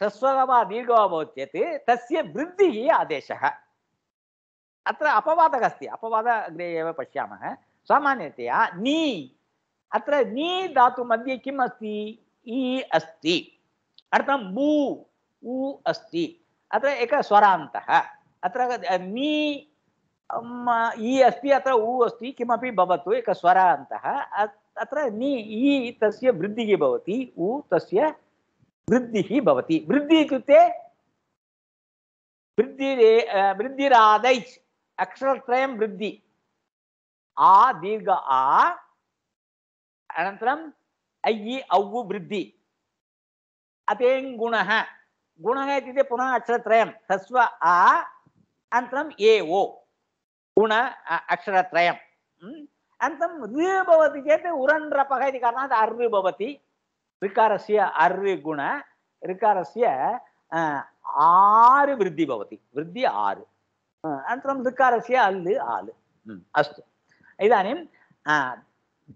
B: ह्रस्वः वा दीर्घः वा भवति चेत् तस्य वृद्धिः आदेशः अत्र अपवादः अस्ति अपवादः अग्रे एव पश्यामः सामान्यतया नी अत्र नी धातु मध्ये किम् अस्ति ई अस्ति अर्थं बू उ अस्ति अत्र एकः स्वरान्तः अत्र नी ई अस्ति अत्र उ अस्ति किमपि भवतु एकः स्वरान्तः अत्र नि ई तस्य वृद्धिः भवति उ तस्य वृद्धिः भवति वृद्धिः इत्युक्ते वृद्धिरे वृद्धिरादैच् अक्षरत्रयं वृद्धिः ఆ దీర్ఘ ఆ అనంతరం అయ్యి అవ్వు వృద్ధి అతేం గుణ గుణ ఇత్యుక్తే పునః అక్షరత్రయం హ్రస్వ ఆ అనంతరం ఏ ఓ గుణ అక్షరత్రయం అనంతరం ఋ భవతి చేత్ ఉరన్ రపః ఇది कारणात् అర్రు భవతి ऋकारस्य అర్రు గుణ ऋकारस्य ఆరు వృద్ధి భవతి వృద్ధి ఆరు అనంతరం ऋकारस्य అల్లు ఆలు అస్తు इदानीं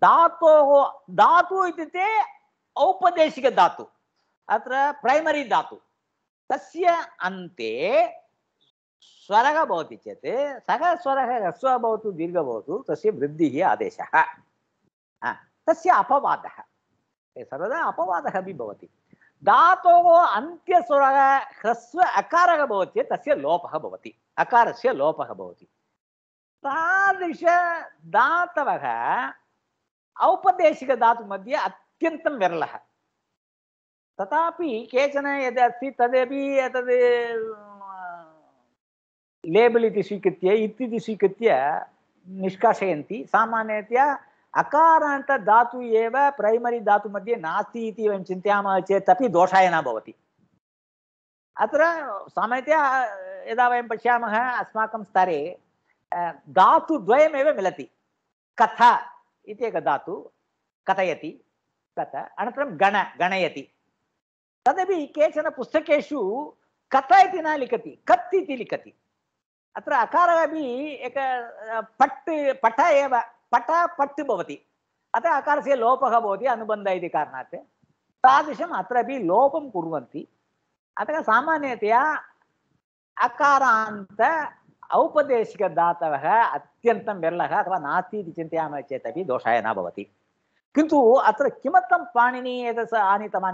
B: धा धातुः इत्युक्ते औपदेशिकधातु अत्र प्रैमरी धातु तस्य अन्ते स्वरः भवति चेत् सः स्वरः ह्रस्वः भवतु दीर्घः भवतु तस्य वृद्धिः आदेशः तस्य अपवादः सर्वदा अपवादः अपि भवति धातोः अन्त्यस्वरः ह्रस्व अकारः भवति चेत् तस्य लोपः भवति अकारस्य लोपः भवति तादृश धातवः औपदेशिकधातुमध्ये अत्यन्तं विरलः तथापि केचन यद् अस्ति तदपि तद् लेबल् इति स्वीकृत्य इत् इति स्वीकृत्य निष्कासयन्ति सामान्यतया अकारान्तधातु एव प्रैमरी धातुमध्ये नास्ति इति वयं चिन्तयामः चेत् अपि दोषाय न भवति अत्र सामान्यतया यदा वयं पश्यामः अस्माकं स्तरे ධාතු ද්වයමෙව මිලති. කතා इति एक धातु कथयति तत् अनन्तरं गण गणयति तदपि केचन पुस्तकेषु कथ इति न लिखति कत् इति लिखति अत्र अकारः अपि एक पट् पट एव पट पट् भवति अतः अकारस्य लोपः भवति अनुबन्धः इति कारणात् तादृशम् अत्रापि लोपं कुर्वन्ति अतः सामान्यतया अकारान्त औपदेशिकदातवः अत्यन्तं विरलः अथवा नास्ति इति चिन्तयामः चेदपि दोषाय न भवति किन्तु आनीतवा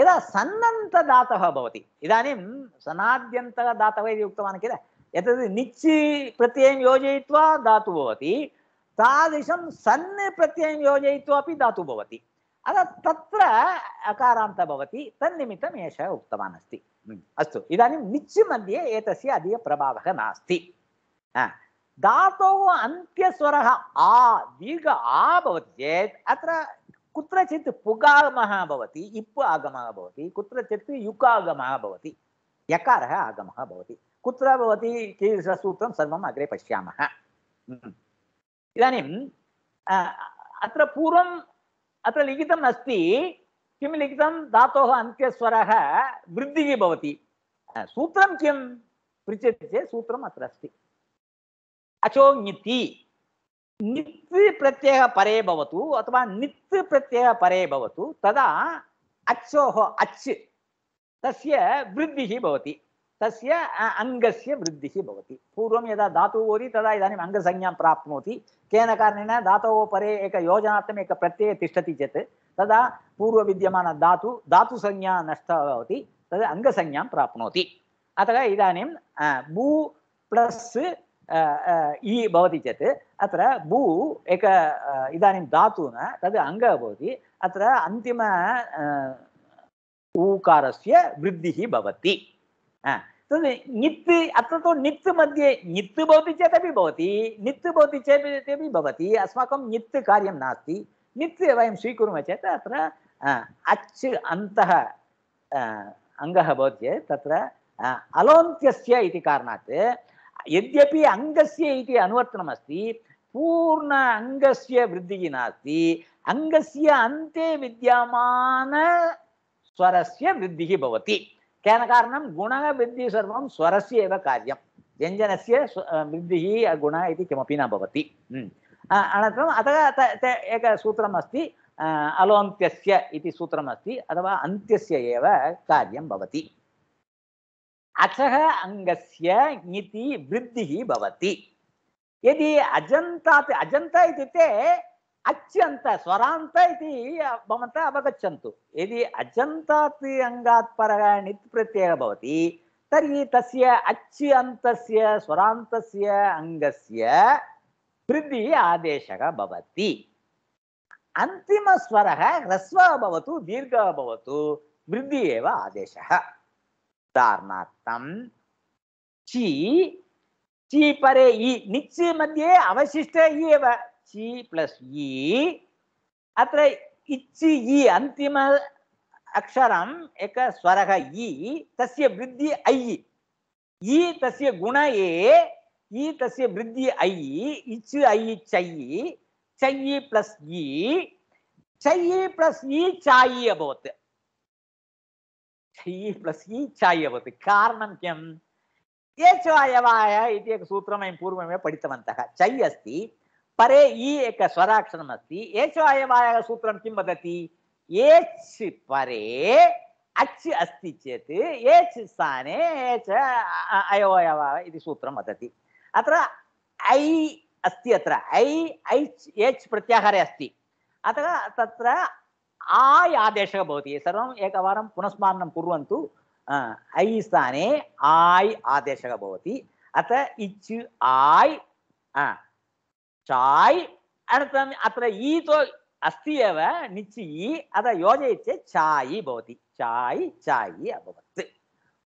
B: यदा सन्नन्तदातः भवति इदानीं सनाद्यन्तदातवः इति उक्तवान् किल एतद् निचि प्रत्ययं योजयित्वा धातुः तादृशं सन् प्रत्यय योजना अपि धातुः भवति अतः तत्र अकारान्तः भवति तन्निमित्तम् अस्तु इदानीं निच् मध्ये एतस्य अधिकप्रभावः नास्ति धातोः अन्त्यस्वरः आ दीर्घ आ भवति चेत् अत्र कुत्रचित् पुगागमः भवति इप् आगमः भवति कुत्रचित् युकागमः भवति यकारः आगमः भवति कुत्र भवति कीदृशसूत्रं सर्वम् अग्रे पश्यामः इदानीं अत्र पूर्वम् अत्र लिखितम् अस्ति किम लिखित धातोः अंत्य स्वर वृद्धि सूत्रं किं पृच्छति चेत् सूत्रम् अत्र अस्ति अचो नि प्रत्यय परे बवतु अथवा नित् प्रत्यय परे बवतु तदा अचो अच् तस्य वृद्धि भवति तस्य अंगस्य वृद्धि भवति पूर्व यदा धातु होती तदा इदानीम् अङ्गसंज्ञां प्राप्त कें कारण धातो परे एक एकः प्रत्यय तिष्ठति चेत् तदा पूर्वविद्यमान धातु धातुसंज्ञा नष्टा भवति तद् अङ्गसंज्ञां प्राप्नोति अतः इदानीं भू प्लस् इ भवति चेत् अत्र भू एक इदानीं धातु न तद् अङ्गः भवति अत्र अन्तिम ऊकारस्य वृद्धिः भवति तद् नित् अत्र तु नित् मध्ये नित् भवति चेदपि भवति नित् भवति चेत् अपि भवति अस्माकं नित् कार्यं नास्ति नित्य वयं स्वीकुर्मः चेत् अत्र अच् अन्तः अङ्गः भवति चेत् तत्र अलोन्त्यस्य इति कारणात् यद्यपि अङ्गस्य इति अनुवर्तनमस्ति पूर्ण अङ्गस्य वृद्धिः नास्ति अङ्गस्य अन्ते विद्यमानस्वरस्य वृद्धिः भवति केन कारणं गुणः वृद्धिः सर्वं स्वरस्य एव कार्यं व्यञ्जनस्य वृद्धिः गुणः इति किमपि न भवति अनन्तरम् अतः एकं सूत्रम् अस्ति अलोन्त्यस्य इति सूत्रमस्ति अथवा अन्त्यस्य एव कार्यं भवति अचः अङ्गस्य ङिति वृद्धिः भवति यदि अजन्तात् अजन्त इत्युक्ते अच्यन्त स्वरान्त इति भवन्तः अवगच्छन्तु यदि अजन्तात् अङ्गात् परः णित् प्रत्ययः भवति तर्हि तस्य अच्यन्तस्य स्वरान्तस्य अङ्गस्य हृदि आदेश अंतिम स्वर ह्रस्व भवतु वृद्धि आदेश आदेशः ची ची परे इ मध्ये अवशिष्ट ची प्लस इ अत्र इच्छि इ अन्तिम अक्षरम् एकः स्वरः इ तस्य वृद्धि ऐ इ तस्य गुण ए ई तस्य वृद्धि ऐ इच् ऐ चै चै प्लस् ई चै प्लस् ई चायि अभवत् चै प्लस् ई चायि अभवत् कारणं किम् एचवायवाय इति एकं सूत्रं वयं पूर्वमेव पठितवन्तः चै अस्ति परे ई एक स्वराक्षरम् अस्ति एचवायवायः सूत्रं किं वदति एच् परे अच् अस्ति चेत् एच् स्थाने एच अयवयव इति सूत्रं वदति अत्र ऐ अस्ति अत्र ऐ ऐच् एच् प्रत्याहारे अस्ति अतः तत्र आय् आदेशः भवति सर्वम् एकवारं पुनस्मारणं कुर्वन्तु ऐ स्थाने आय् आदेशः भवति अतः इच् आय् चाय् अनन्तरम् अत्र ई तु अस्ति एव निचि अतः योजयति चेत् चायि भवति चाय् चायि अभवत्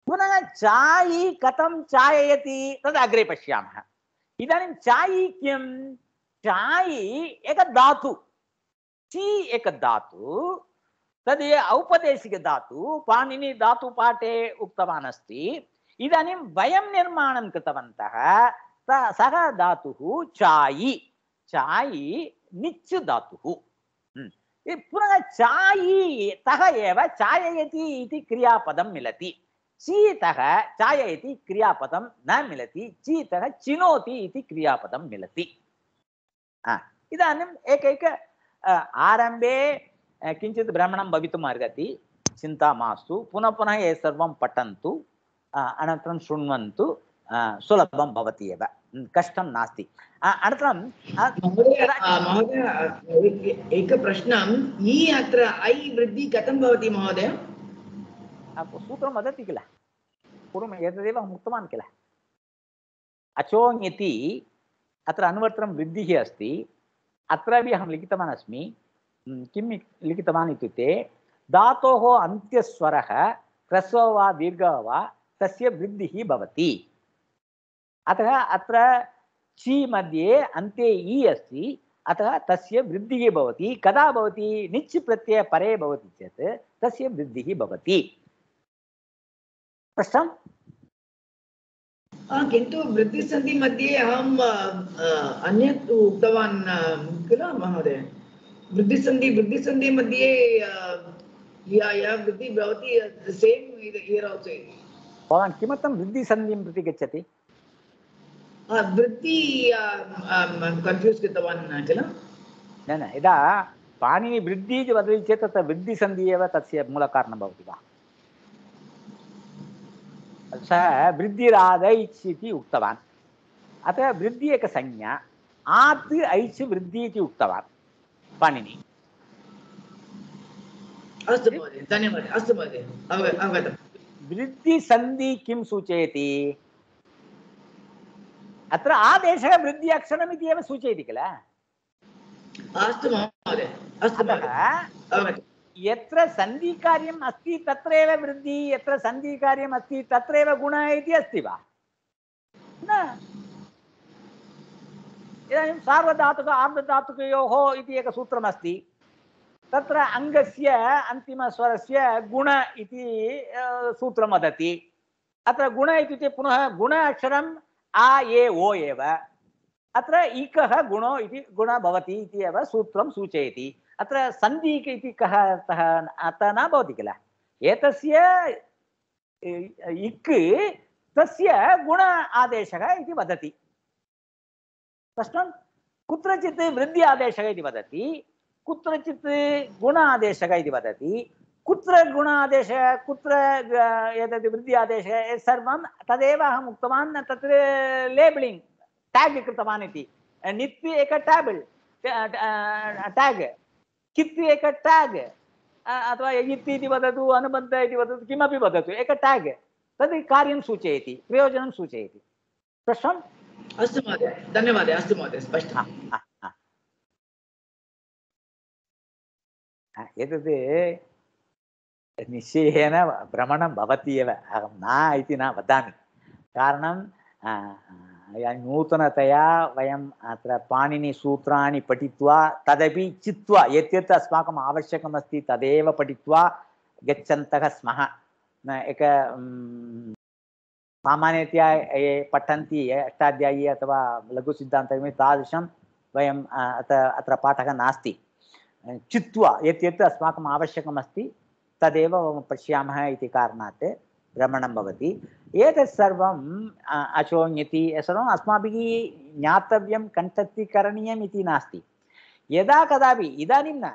B: पुनः चायि कथम चाययति तद् अग्रे पश्यामः इदानीं चायि किं चायि एकः धातु ची एक धातु तद् औपदेशिकधातु पाणिनि धातुपाठे उक्तवान् अस्ति इदानीं वयं निर्माणं कृतवन्तः सः धातुः चायि चायि निच् धातुः हम्म। पुनः चायि तः एव चाययति इति क्रियापदं சீதக சாயயதி கிரியாபதம் ந மிலதி சீதக சினோதி இது கிரியாபதம் மிலதி इदानीम् एकैक आरम्भे किञ्चित् भ्रमणं भवितुम् अर्हति चिन्ता मास्तु पुनः पुनः ये सर्वं पठन्तु अनन्तरं शृण्वन्तु सुलभं भवति एव कष्टं नास्ति अनन्तरं एकः प्रश्नम् ई अत्र ऐ वृद्धिः कथं भवति महोदय सूत्र वदति किल पूर्वम् एतदेव अहम् उक्तवान् किल अचोङति अत्र अनुवर्तनं वृद्धिः अस्ति अत्रापि अहं लिखितवान् अस्मि किं लिखितवान् इत्युक्ते धातोः अन्त्यस्वरः ह्रस्व वा दीर्घः वा तस्य वृद्धिः भवति अतः अत्र ची मध्ये अन्ते ई अस्ति अतः तस्य वृद्धिः भवति कदा भवति निच् परे भवति चेत् तस्य वृद्धिः भवति प्रश्न
A: हाँ, किन्तु वृद्धिसन्धिमध्ये अहम्
B: अन्यत् उक्तवान् किल महोदय वृद्धिसन्धि वृद्धिसन्धिमध्ये या या वृद्धिः भवति सेम् भवान् किमर्थं वृद्धिसन्धिं प्रति गच्छति वृद्धि कन्फ्यूस् कृतवान् किल न न यदा पाणिनि वृद्धिः वदति चेत् तत्र वृद्धिसन्धिः एव तस्य मूलकारणं भवति वा सः वृद्धिराद इच् अतः वृद्धि एक संज्ञा आत् ऐच वृद्धि इति उक्तवान् पाणिनि अस्तु किं सूचयति अत्र आदेशः वृद्धि अक्षरमिति एव सूचयति किल अस्तु महोदय अस्तु यत्र सन्धिकार्यम् अस्ति तत्रैव वृद्धिः यत्र सन्धिकार्यम् अस्ति तत्रैव गुणः इति अस्ति वा न इदानीं सार्वधातुक आर्धधातुकयोः इति एकसूत्रमस्ति गुण इति वदति अत्र पुनः गुण अक्षर आ ए ओ एव अक इकः गुणो इति गुणः भवति इति अत्र सन्धिः इति कः अर्थः अतः न भवति किल एतस्य इक् तस्य गुण आदेशः इति वदति स्पष्टं कुत्रचित् वृद्धि आदेशः इति वदति कुत्रचित् गुण आदेशः इति वदति कुत्र गुण आदेशः कुत्र एतद् वृद्धि आदेशः सर्वं तदेव अहम् उक्तवान् तत्र लेबलिङ्ग् टेग् कृतवान् इति नित्य एक टेबल्
A: टेग्
B: कित्ति एक अथवा इति वदतु अनुबन्ध इति वदतु किमपि वदतु एक ट्याग् तद् कार्यं सूचयति प्रयोजनं सूचयति प्रश्नम् अस्तु महोदय धन्यवादः
A: अस्तु महोदय स्पष्टः
B: एतद् निश्चयेन भ्रमणं भवति एव अहं न इति न वदामि कारणं नूतनतया वयम् अत्र पाणिनिसूत्राणि पठित्वा तदपि चित्वा यत् यत् अस्माकम् आवश्यकमस्ति तदेव पठित्वा गच्छन्तः स्मः एक सामान्यतया ये पठन्ति अष्टाध्यायी अथवा लघुसिद्धान्तकर्मी तादृशं वयम् अत्र अत्र पाठः नास्ति चित्वा यत् यत् अस्माकम् आवश्यकमस्ति तदेव पश्यामः इति कारणात् रमण एक एतत् अस्म ज्ञात सर्वम् अस्माभिः नास्ति यदा कदा इदानीं न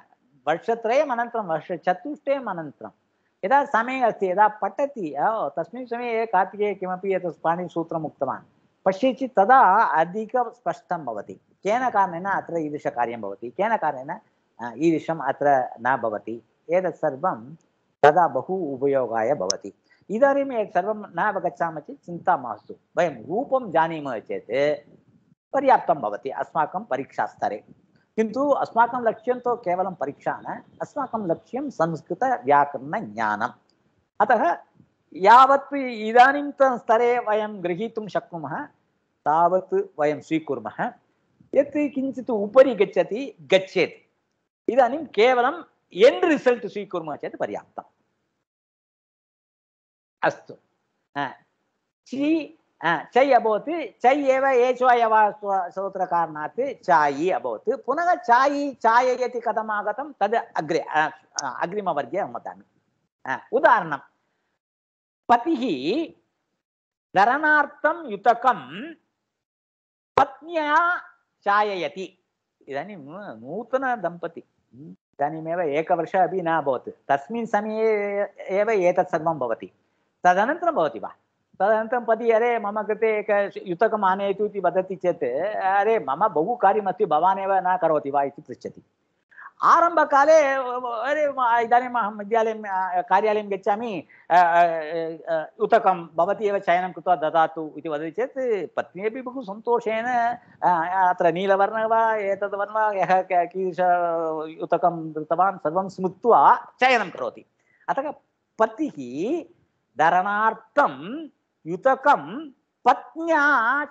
B: वर्षत्रयम् अनन्तरं वर्षचतुष्टयम् अनन्तरं यदा समय अस्त यदा पठति तस्मिन् समये कि किमपि एतत् पाणिसूत्रम् तदा अधिक स्पष्ट भवति केन कारणेन अत्र कें कारण ईदृशम अवती एक तदा बहु उपयोगाय भवति इदानीं सर्वं न अवगच्छामः चेत् चिन्ता मास्तु वयं रूपं जानीमः चेत् पर्याप्तं भवति अस्माकं परीक्षास्तरे किन्तु अस्माकं लक्ष्यं तु केवलं परीक्षा न अस्माकं लक्ष्यं संस्कृतव्याकरणज्ञानम् अतः यावत् इदानीन्तनस्तरे वयं गृहीतुं शक्नुमः तावत् वयं स्वीकुर्मः यत् किञ्चित् उपरि गच्छति गच्छेत् इदानीं केवलं एण्ड् रिसल्ट् स्वीकुर्मः चेत् पर्याप्तम् అస్తు చి చై అభవత్ చై ఏవ ఏచోయవ సూత్ర కారణాత్ చాయి అభవత్ పునః చాయి చాయయతి కథం ఆగతం తద్ అగ్రే అగ్రిమవర్గే అహం వదామి ఉదాహరణం పతి ధరణార్థం యుతకం పత్న్యా చాయయతి ఇదానీ నూతన దంపతి ఇదానీమేవ ఏకవర్ష అవి न अभवत् तस्मिन् समये एव एतत् सर्वं भवति तदनन्तरं होती वा तदनन्तरं पति अरे मम कृते एक युतक आनयतु वदती चेत अरे मम बहु कार्यमस्ति भवानेव न कौती वा इति आरंभ काले अरे इदानीम् अहम विद्यालय कार्यालय गच्छा युतक चयन एव चयनं कृत्वा ददातु पत्नी अपि बहु सन्तोषेण अत्र नीलवर्णः वा एतद् वर्णः यः कीदृश युतकं धृतवान् सर्वं स्मृत्वा चयनं करोति अतः पतिः धरणार्थम युतकम पत्न्या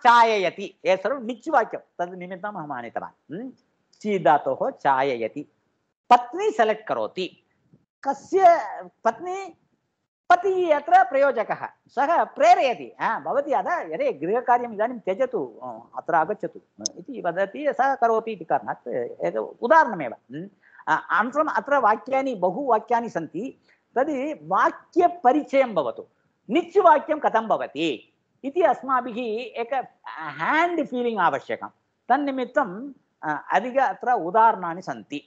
B: चाययति ये सर्वं निच् वाक्यं तद् निमित्तम् आनीतवान् चाययति पत्नी सेलेक्ट करोति कस्य पत्नी पति अत्र प्रयोजकः सः प्रेरयति भवती अतः अरे गृहकार्यम् इदानीं त्यजतु अत्र आगच्छतु इति वदति सः करोति इति कारणात् एक उदाहरणमेव अनन्तरम् अत्र वाक्यानि बहु वाक्यानि सन्ति तद वाक्यपरिचयं भवतु निच् वाक्यं कथं भवति एक हेण्ड् फीलिंग आवश्यक तन्निमित्तम् अग अत्र उदाहरणानि सी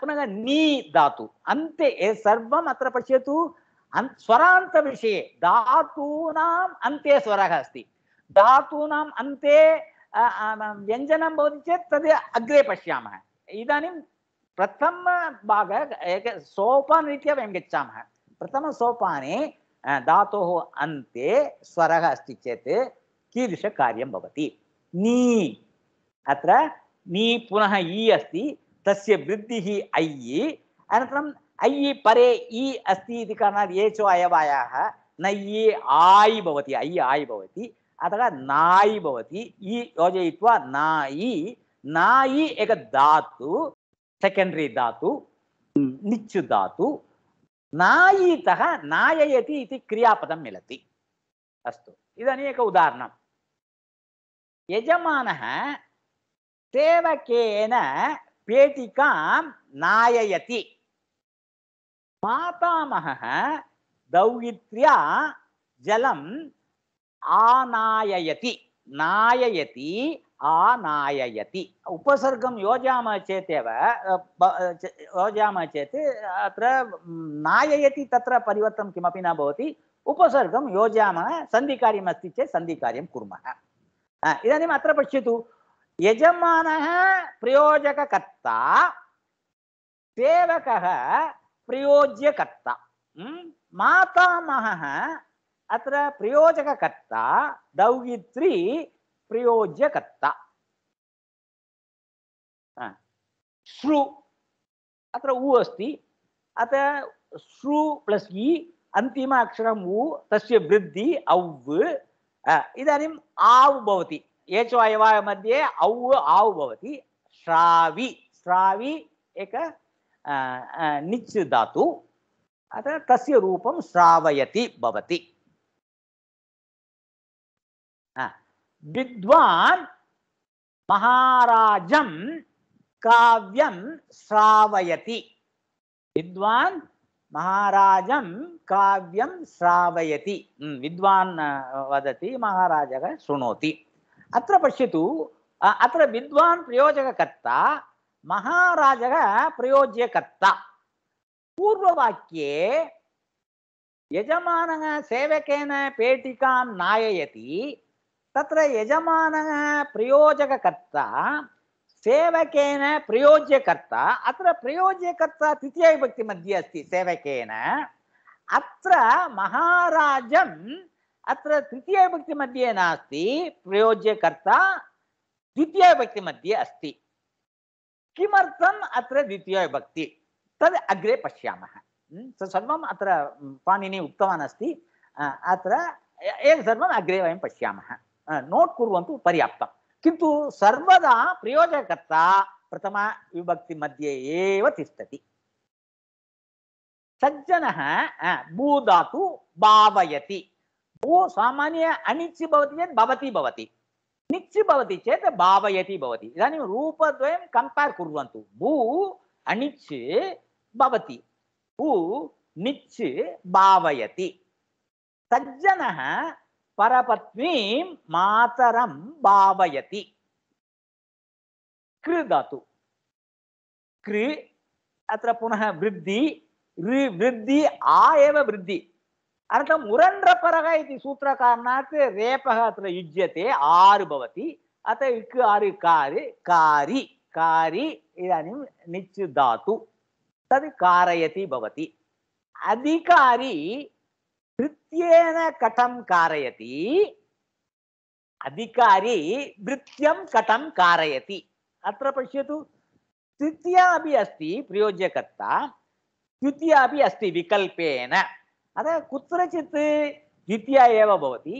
B: पुनः नी धातु अन्ते सर्वम् अत्र पश्यतु अन् स्वरान्तविषये धातूनाम् अन्ते स्वरः अस्ति धातूनाम् अन्ते व्यञ्जनं भवति अग्रे पशा इदानीं प्रथम भाग एक सोपानरीत्या वयं गच्छामः प्रथमसोपाने धातोः अन्ते स्वरः अस्ति चेत् कीदृशकार्यं भवति नी अत्र नी पुनः इ अस्ति तस्य वृद्धिः ऐ अनन्तरम् ऐ परे इ अस्ती कारण ये चो अयवाया नयि आयि बवती अयि आयि बवती अतः नायि बवती इ योजय नायि नायि एक धातु सेकेंडरी धातु हम्म। निचु धातु नायीतः नाययति इति क्रियापदं मिलति अस्तु इदानीम् एक उदाहरणं यजमानः सेवकेन पेटिकां नाययति मातामहः दौहित्र्या जलम आनायति नायति आनायति उपसर्ग योजा चेत योजा चेत अयति त्र पिवर्तन कि किमपि न सन्धि कार्यमस्त सन्धि सन्धिकार्यमस्ति चेत् सन्धिकार्यं कुर्मः इदानीम् प्रयोजकर्ता सेवक प्रयोज्यकर्ता माता अयोजकर्ता प्रयोजककर्ता दौगित्री பிரயோஜ்ய கர்த்தா श्रु अत्र उ अस्ति अतः श्रु प्लस् इ अन्तिम अक्षरम् उ तस्य वृद्धि औव् इदानीम् आव् भवति एचवायवाय मध्ये औव् आव् भवति श्रावि श्रावि एक निच् धातु अतः तस्य रूपं श्रावयति भवति வித்வான் மகாராஜம் காவியம் சிராவயதி வித்வான் மகாராஜம் காவியம் சிராவயதி வித்வான் வதத்தி மகாராஜः शृणोति अत्र पश्यतु अत्र विद्वान् प्रयोजककर्ता महाराजः प्रयोज्यकर्ता पूर्ववाक्ये यजमानः सेवकेन पेटिकां नाययति तत्र यजमानः प्रयोजककर्ता सेवकेन प्रयोज्यकर्ता अत्र प्रयोज्यकर्ता तृतीयविभक्तिमध्ये अस्ति सेवकेन अत्र महाराजम् अत्र तृतीयविभक्तिमध्ये नास्ति प्रयोज्यकर्ता द्वितीयविभक्तिमध्ये अस्ति किमर्थम् अत्र द्वितीयविभक्ति तद् अग्रे पश्यामः सर्वम् अत्र पाणिनि उक्तवान् अस्ति अत्र एतत् सर्वम् अग्रे वयं पश्यामः नोट् कुर्वन्तु पर्याप्तं किन्तु सर्वदा प्रयोजकर्ता प्रथमविभक्तिमध्ये एव तिष्ठति सज्जनः भूधातु भावयति भू सामान्य अनिच्छि भवति चेत् भवति भवति निच्छि भवति चेत् भावयति भवति इदानीं रूपद्वयं कम्पेर् कुर्वन्तु भू अनिच् भवति भू निच् भावयति सज्जनः பரபத்னீம் மாதரம் பாவயதி कृ धातु कृ अत्र पुनः वृद्धि ऋ वृद्धि आ एव वृद्धि अनन्तरम् उरण्ड्रपरः इति सूत्रकारणात् रेपः अत्र युज्यते आर् भवति अतः इक् आर् कारि कारि कारि इदानीं निच् धातु तद् कारयति भवति अधिकारी भृत्येन कथं कारयति अधिकारी भृत्यं कथं कारयति अत्र पश्यतु तृतीया अपि अस्ति प्रयोज्यकर्ता द्वितीया अपि अस्ति विकल्पेन अतः कुत्रचित् द्वितीया एव भवति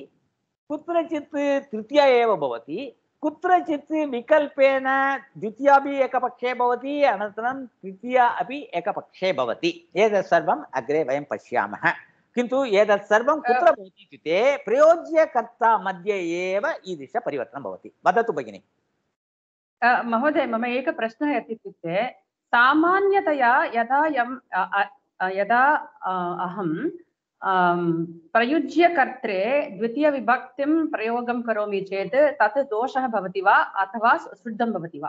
B: कुत्रचित् तृतीया एव भवति कुत्रचित् विकल्पेन द्वितीया अपि एकपक्षे भवति अनन्तरं तृतीया अपि एकपक्षे भवति एतत् सर्वम् अग्रे वयं पश्यामः किन्तु एतत् सर्वं कुत्र प्रयोज्यकर्ता मध्ये एव ईदृशपरिवर्तनं भवति वदतु
A: महोदय मम एक प्रश्न यत् इत्युक्ते सामान्यतया यदा यं यदा अहं अं, प्रयुज्यकर्त्रे द्वितीयविभक्तिं प्रयोगं करोमि चेत् तत् दोषः अथवा शुद्धं भवति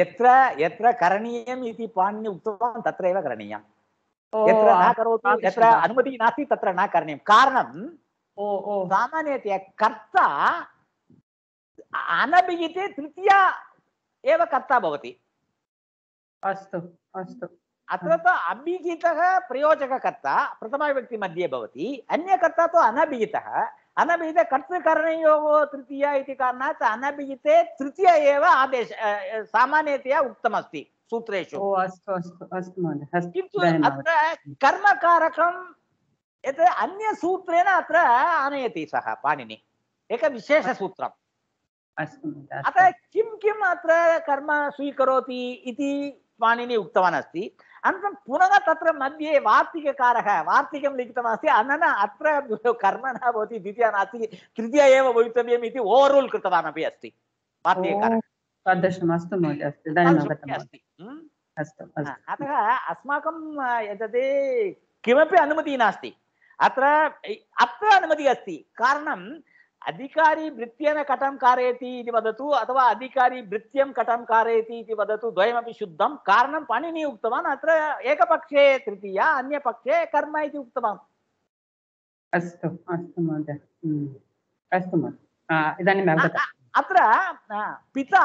B: यत्र यत्र करणीयम् इति पाणिनि उक्तवान् तत्रैव करणीयम् यत्र न करोतु यत्र अनुमतिः नास्ति तत्र न करणीयं कारणं सामान्यतया कर्ता अनभिहिते तृतीया एव कर्ता भवति अस्तु अस्तु अत्र तु अभिहितः प्रयोजककर्ता प्रथमाविभक्तिमध्ये भवति अन्यकर्ता तु अनभिहितः अनभिहितकर्तृकरणयोः तृतीया इति कारणात् अनभिहिते तृतीया एव आदेश सामान्यतया उक्तमस्ति सूत्रेषु अस्तु अस्तु अस्तु महोदय किन्तु अत्र कर्मकारकं यत् अन्यसूत्रेण अत्र आनयति सः पाणिनि एकविशेषसूत्रम् अतः किं किम् अत्र कर्म स्वीकरोति इति पाणिनि उक्तवान् अस्ति अनन्तरं पुनः तत्र मध्ये वार्तिककारः वार्तिकं लिखितमस्ति अनन अत्र कर्म न भवति द्वितीया नास्ति तृतीया एव भवितव्यम् इति ओवर् रूल् कृतवान् अपि अस्ति
A: वार्तिककारः तादृशम् अस्तु महोदय अस्तु अतः
B: अस्माकं एतत् किमपि अनुमतिः नास्ति अत्र अत्र अनुमतिः अस्ति कारणम् अधिकारी भृत्येन कथं कारयति इति वदतु अथवा अधिकारी भृत्यं कथं कारयति इति वदतु द्वयमपि शुद्धं कारणं पाणिनि उक्तवान् अत्र एकपक्षे तृतीया अन्यपक्षे कर्म इति उक्तवान्
A: अस्तु अस्तु महोदय हम्म, अस्तु महोदय इदानीम्
B: अत्र पिता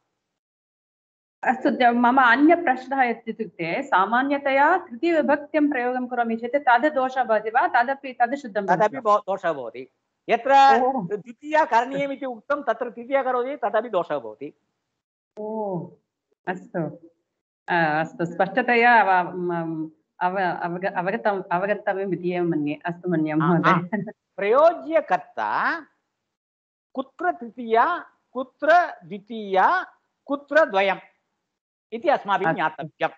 A: अस्तु मम अन्यप्रश्नः यत् इत्युक्ते सामान्यतया तृतीयविभक्त्यं प्रयोगं करोमि चेत् तद् दोषः भवति वा तदपि तद् शुद्धं तदपि दोषः भवति यत्र
B: द्वितीया करणीयम् इति उक्तं तत्र तृतीया करोति तदपि दोषः भवति
A: ओ अस्तु अस्तु स्पष्टतया अवगतम् अवगन्तव्यम् इति एव मन्ये अस्तु मन्ये प्रयोज्यकर्ता कुत्र तृतीया
B: कुत्र द्वितीया कुत्र द्वयम् इति अस्माभिः ज्ञातव्यम्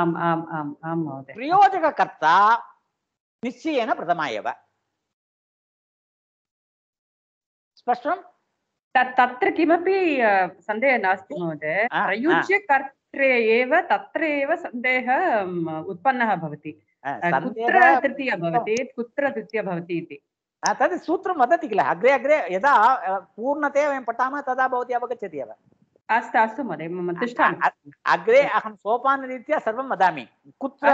A: आम् आम् आम् महोदय
B: प्रयोजककर्ता निश्चयेन प्रथमा एव
A: स्पष्टं तत्र किमपि सन्देहः नास्ति महोदय प्रयुज्यकर्त्रे एव तत्र एव सन्देहः उत्पन्नः भवति कुत्र तृतीया भवति कुत्र तृतीया
B: भवति इति तद् सूत्रं वदति किल अग्रे अग्रे यदा पूर्णतया वयं पठामः तदा भवती अवगच्छति एव अस्त अस्त महोदय मम तिष्ठामि अग्रे अहं सोपानरीत्या सर्वं वदामि कुत्र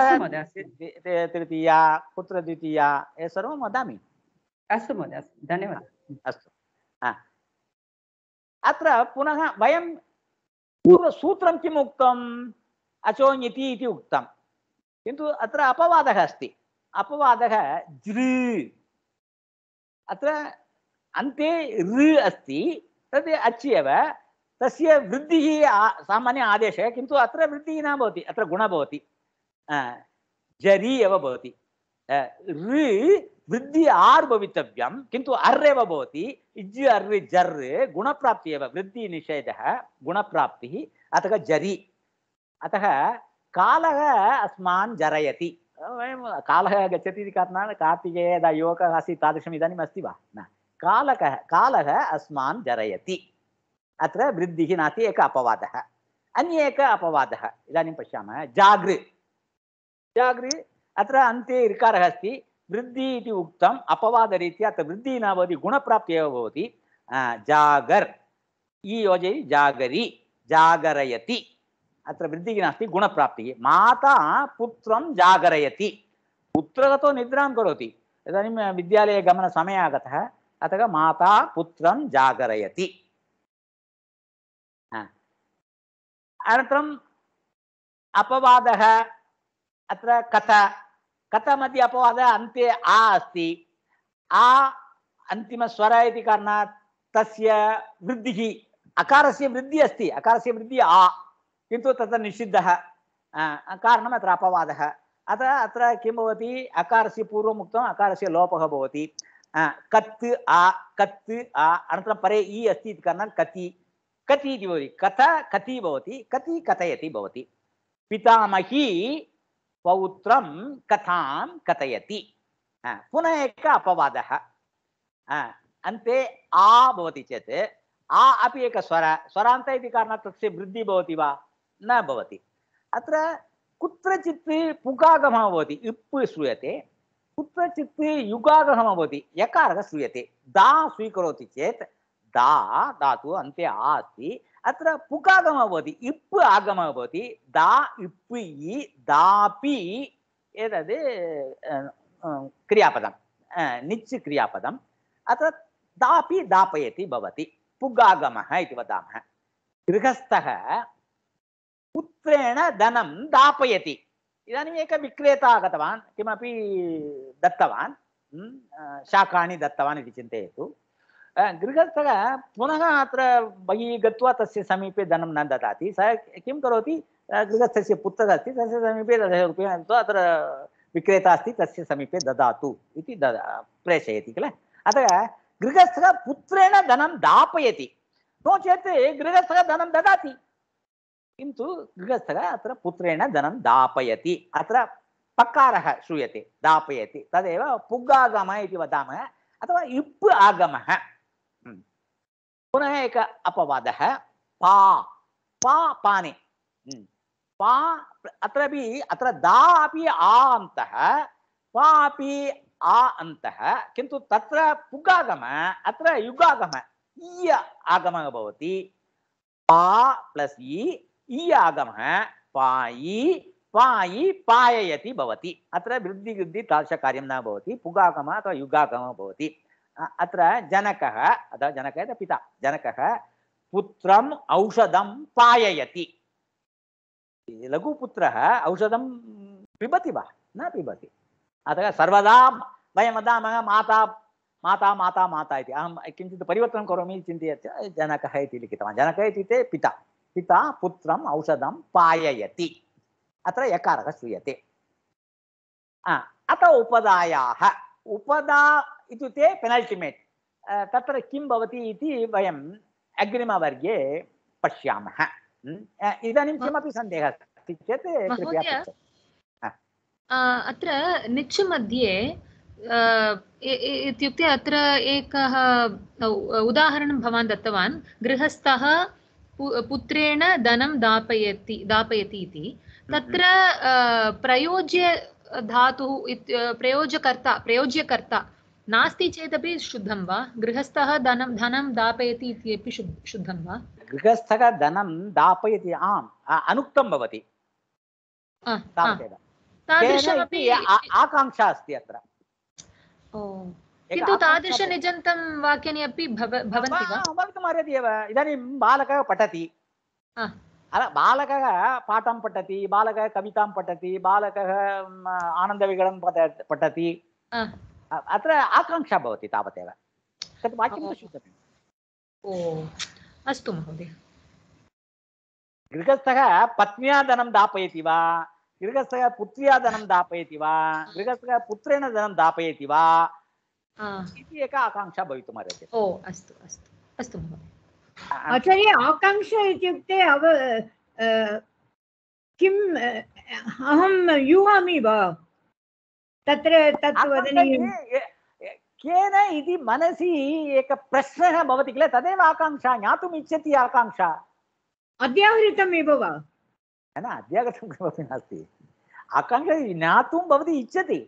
B: तृतीया कुत्र द्वितीया ए सर्वं वदामि अस्तु महोदय अस्तु धन्यवादः अस्तु अत्र पुनः वयं पूर्वसूत्रं किम् उक्तम् अचोङ्यति इति उक्तं किन्तु अत्र अपवादः अस्ति अपवादः जृ अत्र अन्ते ऋ अस्ति तद् अच् एव तस्य वृद्धिः सामान्य आदेशः किन्तु अत्र वृद्धिः न भवति अत्र गुणः भवति जरि एव भवति ऋ वृद्धि आर् भवितव्यं किन्तु अर् एव भवति इज् अर् जर् गुणप्राप्तिः एव वृद्धिनिषेधः गुणप्राप्तिः अतः जरि अतः कालः अस्मान् जरयति वयं कालः गच्छति इति कारणात् कार्तिकेय यदा युवकः आसीत् तादृशम् इदानीम् अस्ति वा न कालकः कालः अस्मान् जरयति अत्र वृद्धिः नास्ति एकः अपवादः अन्य एकः अपवादः इदानीं पश्यामः जागृ जागृ अत्र अन्ते ऋकारः अस्ति वृद्धि इति उक्तम् अपवादरीत्या अत्र वृद्धिः न भवति गुणप्राप्तिः एव भवति जागर् ई योजयति जागरि जागरयति अत्र वृद्धिः नास्ति गुणप्राप्तिः माता पुत्रं जागरयति पुत्रः तु निद्रां करोति इदानीं विद्यालये गमनसमयः आगतः अतः माता पुत्रं जागरयति अनन्तरम् अपवादः अत्र कथा कथामध्ये अपवादः अन्ते आ अस्ति आ अन्तिमस्वर इति कारणात् तस्य वृद्धिः अकारस्य वृद्धिः अस्ति अकारस्य वृद्धिः आ किन्तु तत्र निषिद्धः कारणम् अत्र अपवादः अतः अत्र किं भवति अकारस्य पूर्वम् उक्तम् अकारस्य लोपः भवति कत् आ कत् आ अनन्तरं परे इ अस्ति इति कारणात् कति कति कथा कथ कति भवति कति कथयति भवति पितामही पौत्र कथा कथयति पुनः एक अपवाद अन्ते आवती चेत आ अभी एक स्वर स्वरांत कारण कारणात् वृद्धि वृद्धिः भवति अत्र कुत्रचित् पुकागमः होती इप् श्रूयते युगागम होती यकार शूयते दा स्वीकोति चेत ता धातु अन्ते आस्ति अत्र पुकागमः भवति इप् आगमः भवति दा इप् इ दापि एतद् क्रियापदं निच् क्रियापदम् अत्र दापि दापयति भवति पुगागमः इति वदामः गृहस्थः पुत्रेण धनं दापयति इदानीम् एकः विक्रेता आगतवान् किमपि दत्तवान् शाकानि दत्तवान् इति चिन्तयतु गृहस्थ पुनः अत्र बहिः गत्वा तस्य समीपे धनं न ददाति सः किं करोति गृहस्थस्य पुत्रः अस्ति तस्य समीपे दशरूप्यकाणि दत्वा अत्र विक्रेता अस्ति तस्य समीपे ददातु इति ददा प्रेषयति किल अतः गृहस्थः पुत्रेण धनं दापयति नो चेत् गृहस्थः धनं ददाति किन्तु गृहस्थः अत्र पुत्रेण धनं दापयति अत्र पकारः श्रूयते दापयति तदेव पुग्गागमः इति वदामः अथवा इप् आगमः पुनः एक अपवाद है पा पा पाने हम्म। पा अत्र भी अत्र दा अपि आ अंत है पा अपि आ अंत है किंतु तत्र पुगागम अत्र युगागम इ आगमः भवति पा प्लस् इ इ आगमः पाई पायि पाययति भवति अत्र वृद्धिवृद्धि तादृशकार्यं न भवति पुगागमः अथवा युगागमः भवति अत्र जनक अतः जनक इति पिता जनक पुत्रम् औषधं पाययति लघुपुत्रः औषधं पिबति वा न पिबति अतः सर्वदा वयं वदामः माता माता माता माता इति अहं किञ्चित् परिवर्तनं करोमि चिन्तयति जनकः इति लिखितवान् जनकः इत्युक्ते पिता पिता पुत्रम् औषधं पाययति अत्र यकारः श्रूयते अत उपदायाः उपदा इत्युक्ते पेनल्टिमेट् तत्र किं भवति इति वयम् अग्रिमवर्गे पश्यामः इदानीं किमपि सन्देहः अस्ति चेत्
A: अत्र निच् मध्ये इत्युक्ते अत्र एकः उदाहरणं भवान् दत्तवान् गृहस्थः पुत्रेण धनं दापयति दापयति इति तत्र प्रयोज्य धातुः प्रयोजकर्ता प्रयोज्यकर्ता नास्ति चेदपि शुद्धं वा गृहस्थः धनं धनं दापयति इत्यपि शुद् शुद्धं वा
B: गृहस्थः धनं दापयति आम् अनुक्तं भवति तादृशमपि आकाङ्क्षा अस्ति अत्र किन्तु तादृशनिजन्तं वाक्यानि अपि भवन्ति वा एव इदानीं बालकः पठति बालकः पाठं पठति बालकः कवितां पठति बालकः आनन्दविगडं पठति अत्र आकाङ्क्षा भवति तावदेव तत् वाक्यं तु शुद्धमेव अस्तु महोदय गृहस्थः पत्न्या धनं दापयति वा गृहस्थः पुत्र्या धनं दापयति वा गृहस्थः पुत्रेण धनं दापयति वा इति एका आकाङ्क्षा भवितुम् ओ अस्तु अस्तु
A: अस्तु महोदय आचार्य आकाङ्क्षा इत्युक्ते अव किम् अहं युवामि वा तत्र तत् वदनीयं
B: केन इति मनसि एकः प्रश्नः भवति किल तदेव आकाङ्क्षा ज्ञातुम् इच्छति आकाङ्क्षा अत्याहृतम् वा न अत्यागतं किमपि नास्ति आकाङ्क्षा ज्ञातुं भवती इच्छति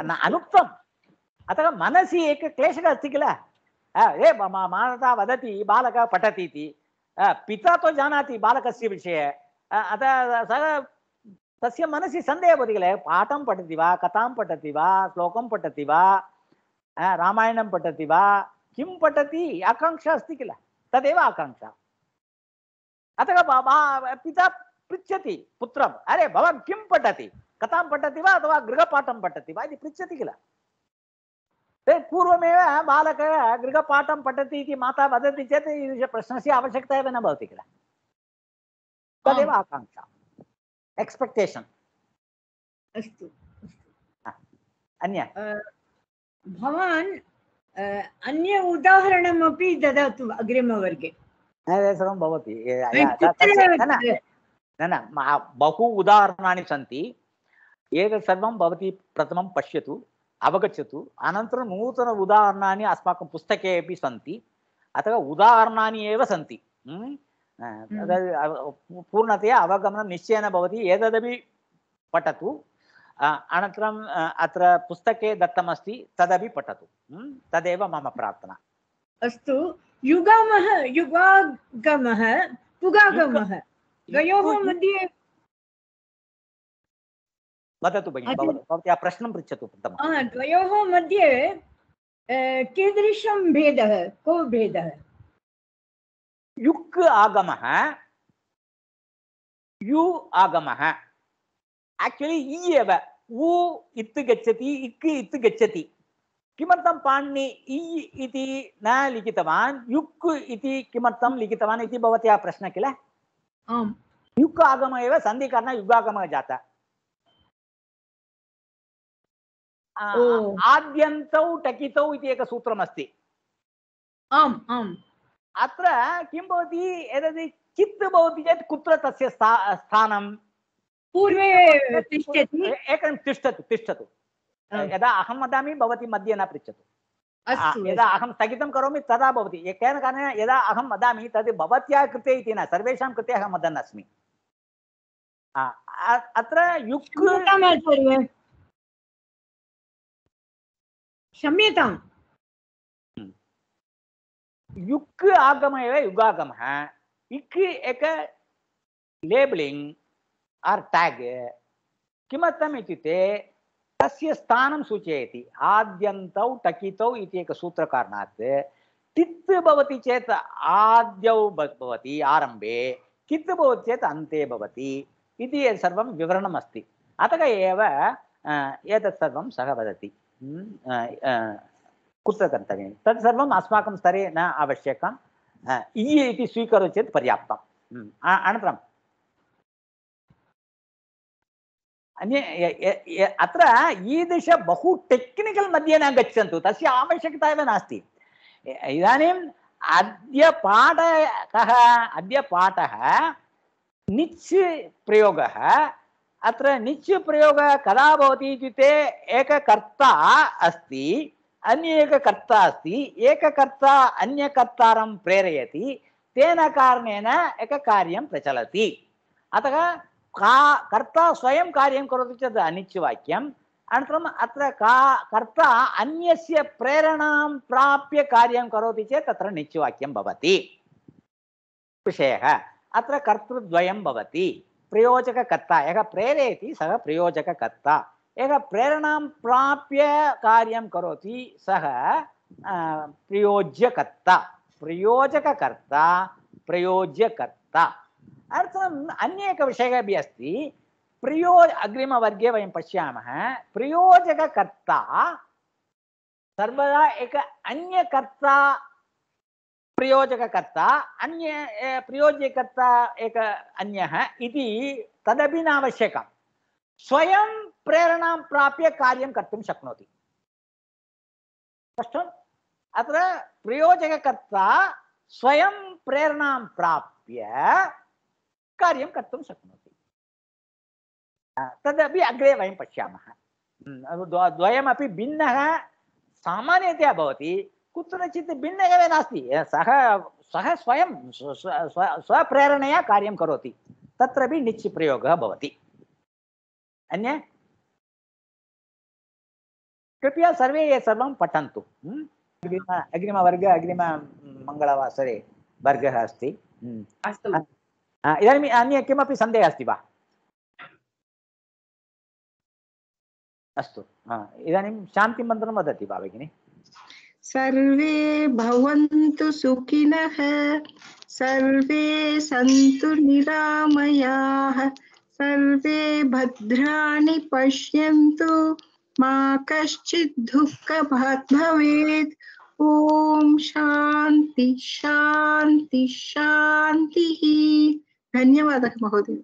B: अनुक्तम् अतः मनसि एकः क्लेशः अस्ति किल ए माता वदति बालकः पठति इति पिता तु तो जानाति बालकस्य विषये अतः सः तस्य मनसि सन्देहः भवति पाठं पठति वा कथां पठति वा श्लोकं पठति वा रामायणं पठति वा किं पठति आकाङ्क्षा अस्ति किल तदेव आकांक्षा अतः पिता पृच्छति पुत्रम् अरे भवान् किं पठति कथां पठति वा अथवा गृहपाठं पठति वा इति पृच्छति किल ते पूर्वमेव बालकः गृहपाठं पठति इति माता वदति चेत् ईदृशप्रश्नस्य आवश्यकता एव न भवति किल तदेव आकाङ्क्षा एक्स्पेक्टेशन् अस्तु अन्य भवान् अन्य उदाहरणमपि ददातु अग्रिमवर्गे सर्वं भवति न न बहु उदाहरणानि सन्ति एतत् सर्वं भवती प्रथमं पश्यतु अवगच्छतु अनन्तरं नूतन उदाहरणानि अस्माकं पुस्तके अपि सन्ति अतः उदाहरणानि एव सन्ति हम्म. पूर्णतया अवगमन निश्चय भवति एतदपि पठतु अनन्तरम् अत्र पुस्तके दत्तमस्ति तदपि पठतु हम्म, मम प्रार्थना
A: अस्त युगामः युगागमः पुगागमः मध्ये
B: वदतु भगिनि मध्ये को யுக்கு ஆகமக யு ஆகமக ஆக்சுவலி ஈயவ ஊ இத்து கச்சதி இக்கு இத்து கச்சதி किमर्थं पाणि इ इति न लिखितवान् युक् इति किमर्थं लिखितवान् इति भवत्याः प्रश्नः किल आम् युक् आगमः एव सन्धिकरणः युगागमः जातः आद्यन्तौ टकितौ इति एकसूत्रमस्ति आम् आम् अत्र किं भवति एतद् चित् भवति चेत् कुत्र तस्य स्था स्थानं पूर्वे तिष्ठति एकं तिष्ठतु तिष्ठतु यदा अहं वदामि भवती मध्ये न पृच्छतु यदा अहं स्थगितं करोमि तदा भवति केन कारणेन यदा अहं वदामि तद् भवत्याः कृते इति न सर्वेषां कृते अहं वदन् अस्मि
A: अत्र युक् क्षम्यताम् යුක්ක
B: ආගම ඒව යුගාගම ඉක්ක එක ලේබලිං ආර් ටැග් किमर्थम् इत्युक्ते तस्य स्थानं सूचयति आद्यन्तौ टकितौ इति एक सूत्रकारणात् तित् भवति चेत् आद्यौ भवति आरम्भे कित् भवति चेत् अन्ते भवति इति सर्वं विवरणमस्ति अतः एव एतत् सर्वं सः वदति कुत्र गन्तव्यं तत् सर्वम् अस्माकं स्तरे न आवश्यकं इ इति स्वीकरोति चेत् पर्याप्तम् हम्म, अनन्तरम् अन्य अत्र ईदृश बहु टेक्निकल् मध्ये न गच्छन्तु तस्य आवश्यकता एव नास्ति इदानीम् अद्य पाठकः अद्य पाठः निच् प्रयोगः अत्र निच् प्रयोगः कदा भवति इत्युक्ते एकः कर्ता अस्ति अन्येककर्ता अस्ति एककर्ता अन्यकर्तारं प्रेरयति तेन कारणेन एककार्यं प्रचलति अतः का कर्ता स्वयं कार्यं करोति चेत् अनिच्यवाक्यम् अनन्तरम् अत्र का कर्ता अन्यस्य प्रेरणां प्राप्य कार्यं करोति चेत् तत्र निच्यवाक्यं भवति विषयः अत्र कर्तृद्वयं भवति प्रयोजककर्ता यः प्रेरयति सः प्रयोजककर्ता एक प्रेरणा प्राप्य कार्य करोति सह प्रयोज्यकर्ता प्रयोजकर्ता प्रयोज्यकर्ता अनन्तरम् अन्य विषय भी अस्त प्रियो अग्रिम वर्गे वयं पशा प्रयोजककर्ता सर्वदा एक अन्यकर्ता प्रयोजकर्ता अन्य प्रयोज्यकर्ता एक अन्यः इति तदपि नावश्यकं स्वयं प्रेरणा प्राप्य कार्य कर्म शक्नो स्पष्टम् अत्र प्रयोजकर्ता स्वयं प्रेरणा प्राप्य कार्य कर्म शक्नो तदपि अग्रे वह पशा हम्म, द्वयमपि भिन्नः सामान्यतया भवति भिन्न भिन्नः एव सह सः सः स्वयं स्वप्रेरणया कार्यं करोति तत्रापि निच्प्रयोगः भवति अन्या कृपया सर्वे ये सर्व पठन्तु अग्रिम अग्रिम वर्ग अग्रिम मंगलवासरे वर्ग
A: अस्त
B: अन्य किमपि सन्देहः अस्त वा अस्तु इदानीं
A: शान्तिमन्त्रं वदति वा सर्वे भवन्तु सुखिनः सर्वे सन्तु निरामयाः सर्वे भद्राणि पश्यन्तु मा कश्चिद्दुःखभाग् भवेत् ओम शांति शांति शांति धन्यवाद महोदय